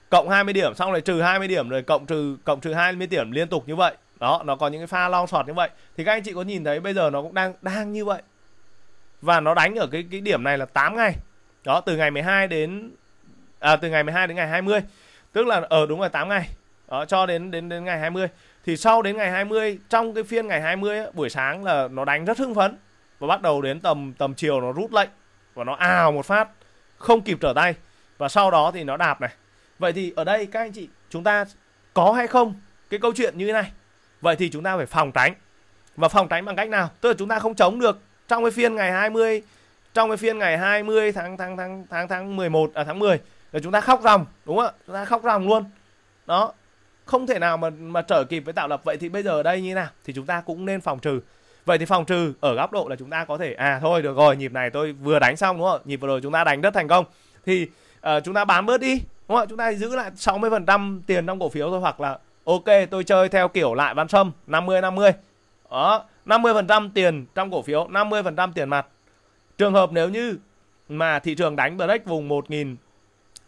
Speaker 1: cộng 20 điểm xong lại trừ 20 điểm rồi cộng trừ cộng trừ 20 điểm liên tục như vậy đó nó có những cái pha long sọt như vậy thì các anh chị có nhìn thấy bây giờ nó cũng đang đang như vậy và nó đánh ở cái cái điểm này là 8 ngày đó từ ngày 12 đến à, từ ngày 12 đến ngày 20 tức là ở ờ, đúng là 8 ngày đó, cho đến đến đến ngày 20 thì sau đến ngày 20 trong cái phiên ngày 20 ấy, buổi sáng là nó đánh rất hưng phấn và bắt đầu đến tầm tầm chiều nó rút lệnh và nó ào một phát không kịp trở tay và sau đó thì nó đạp này vậy thì ở đây các anh chị chúng ta có hay không cái câu chuyện như thế này vậy thì chúng ta phải phòng tránh và phòng tránh bằng cách nào tức là chúng ta không chống được trong cái phiên ngày 20 trong cái phiên ngày 20 tháng tháng tháng tháng tháng 11 à tháng 10 là chúng ta khóc ròng đúng không ạ chúng ta khóc ròng luôn đó không thể nào mà mà trở kịp với tạo lập vậy thì bây giờ ở đây như nào thì chúng ta cũng nên phòng trừ vậy thì phòng trừ ở góc độ là chúng ta có thể à thôi được rồi nhịp này tôi vừa đánh xong đúng không nhịp vừa rồi chúng ta đánh rất thành công thì uh, chúng ta bán bớt đi đúng không chúng ta giữ lại 60% tiền trong cổ phiếu thôi hoặc là ok tôi chơi theo kiểu lại văn sâm 50 50 đó 50% tiền trong cổ phiếu 50% tiền mặt trường hợp nếu như mà thị trường đánh break vùng 1000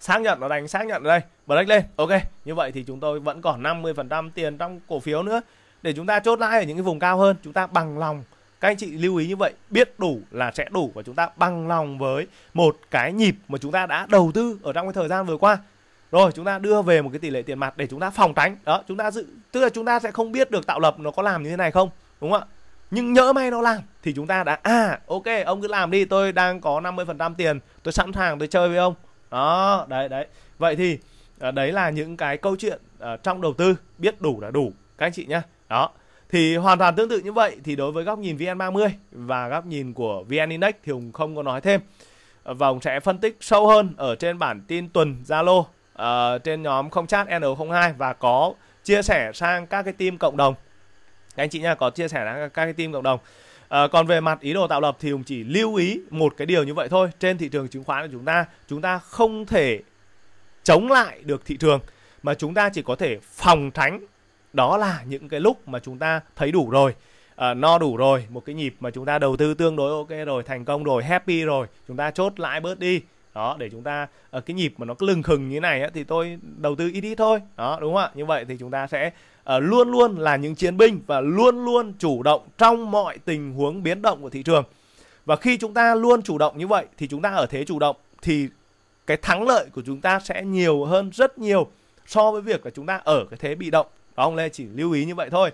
Speaker 1: xác nhận nó đánh xác nhận ở đây break lên ok như vậy thì chúng tôi vẫn còn 50% tiền trong cổ phiếu nữa để chúng ta chốt lãi ở những cái vùng cao hơn chúng ta bằng lòng các anh chị lưu ý như vậy biết đủ là sẽ đủ và chúng ta bằng lòng với một cái nhịp mà chúng ta đã đầu tư ở trong cái thời gian vừa qua rồi chúng ta đưa về một cái tỷ lệ tiền mặt để chúng ta phòng tránh đó chúng ta dự tức là chúng ta sẽ không biết được tạo lập nó có làm như thế này không đúng không ạ nhưng nhỡ may nó làm thì chúng ta đã à ok ông cứ làm đi tôi đang có 50% tiền tôi sẵn sàng tôi chơi với ông đó đấy đấy vậy thì à, đấy là những cái câu chuyện à, trong đầu tư biết đủ là đủ các anh chị nhé đó thì hoàn toàn tương tự như vậy thì đối với góc nhìn VN30 và góc nhìn của VN Index thì Hùng không có nói thêm và Hùng sẽ phân tích sâu hơn ở trên bản tin tuần Zalo uh, trên nhóm không chat N02 và có chia sẻ sang các cái team cộng đồng các anh chị nha có chia sẻ sang các cái team cộng đồng À, còn về mặt ý đồ tạo lập thì Hùng chỉ lưu ý một cái điều như vậy thôi. Trên thị trường chứng khoán của chúng ta, chúng ta không thể chống lại được thị trường mà chúng ta chỉ có thể phòng tránh đó là những cái lúc mà chúng ta thấy đủ rồi uh, no đủ rồi một cái nhịp mà chúng ta đầu tư tương đối ok rồi thành công rồi happy rồi chúng ta chốt lãi bớt đi đó để chúng ta ở ờ, cái nhịp mà nó lừng khừng như này á, thì tôi đầu tư ít ít thôi đó đúng không ạ như vậy thì chúng ta sẽ Ờ, luôn luôn là những chiến binh và luôn luôn chủ động trong mọi tình huống biến động của thị trường. Và khi chúng ta luôn chủ động như vậy thì chúng ta ở thế chủ động thì cái thắng lợi của chúng ta sẽ nhiều hơn rất nhiều so với việc là chúng ta ở cái thế bị động. Đó ông Lê chỉ lưu ý như vậy thôi.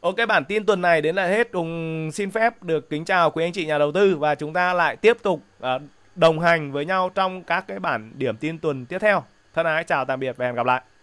Speaker 1: Ok bản tin tuần này đến là hết. Cùng xin phép được kính chào quý anh chị nhà đầu tư và chúng ta lại tiếp tục ờ, đồng hành với nhau trong các cái bản điểm tin tuần tiếp theo. Thân ái chào tạm biệt và hẹn gặp lại.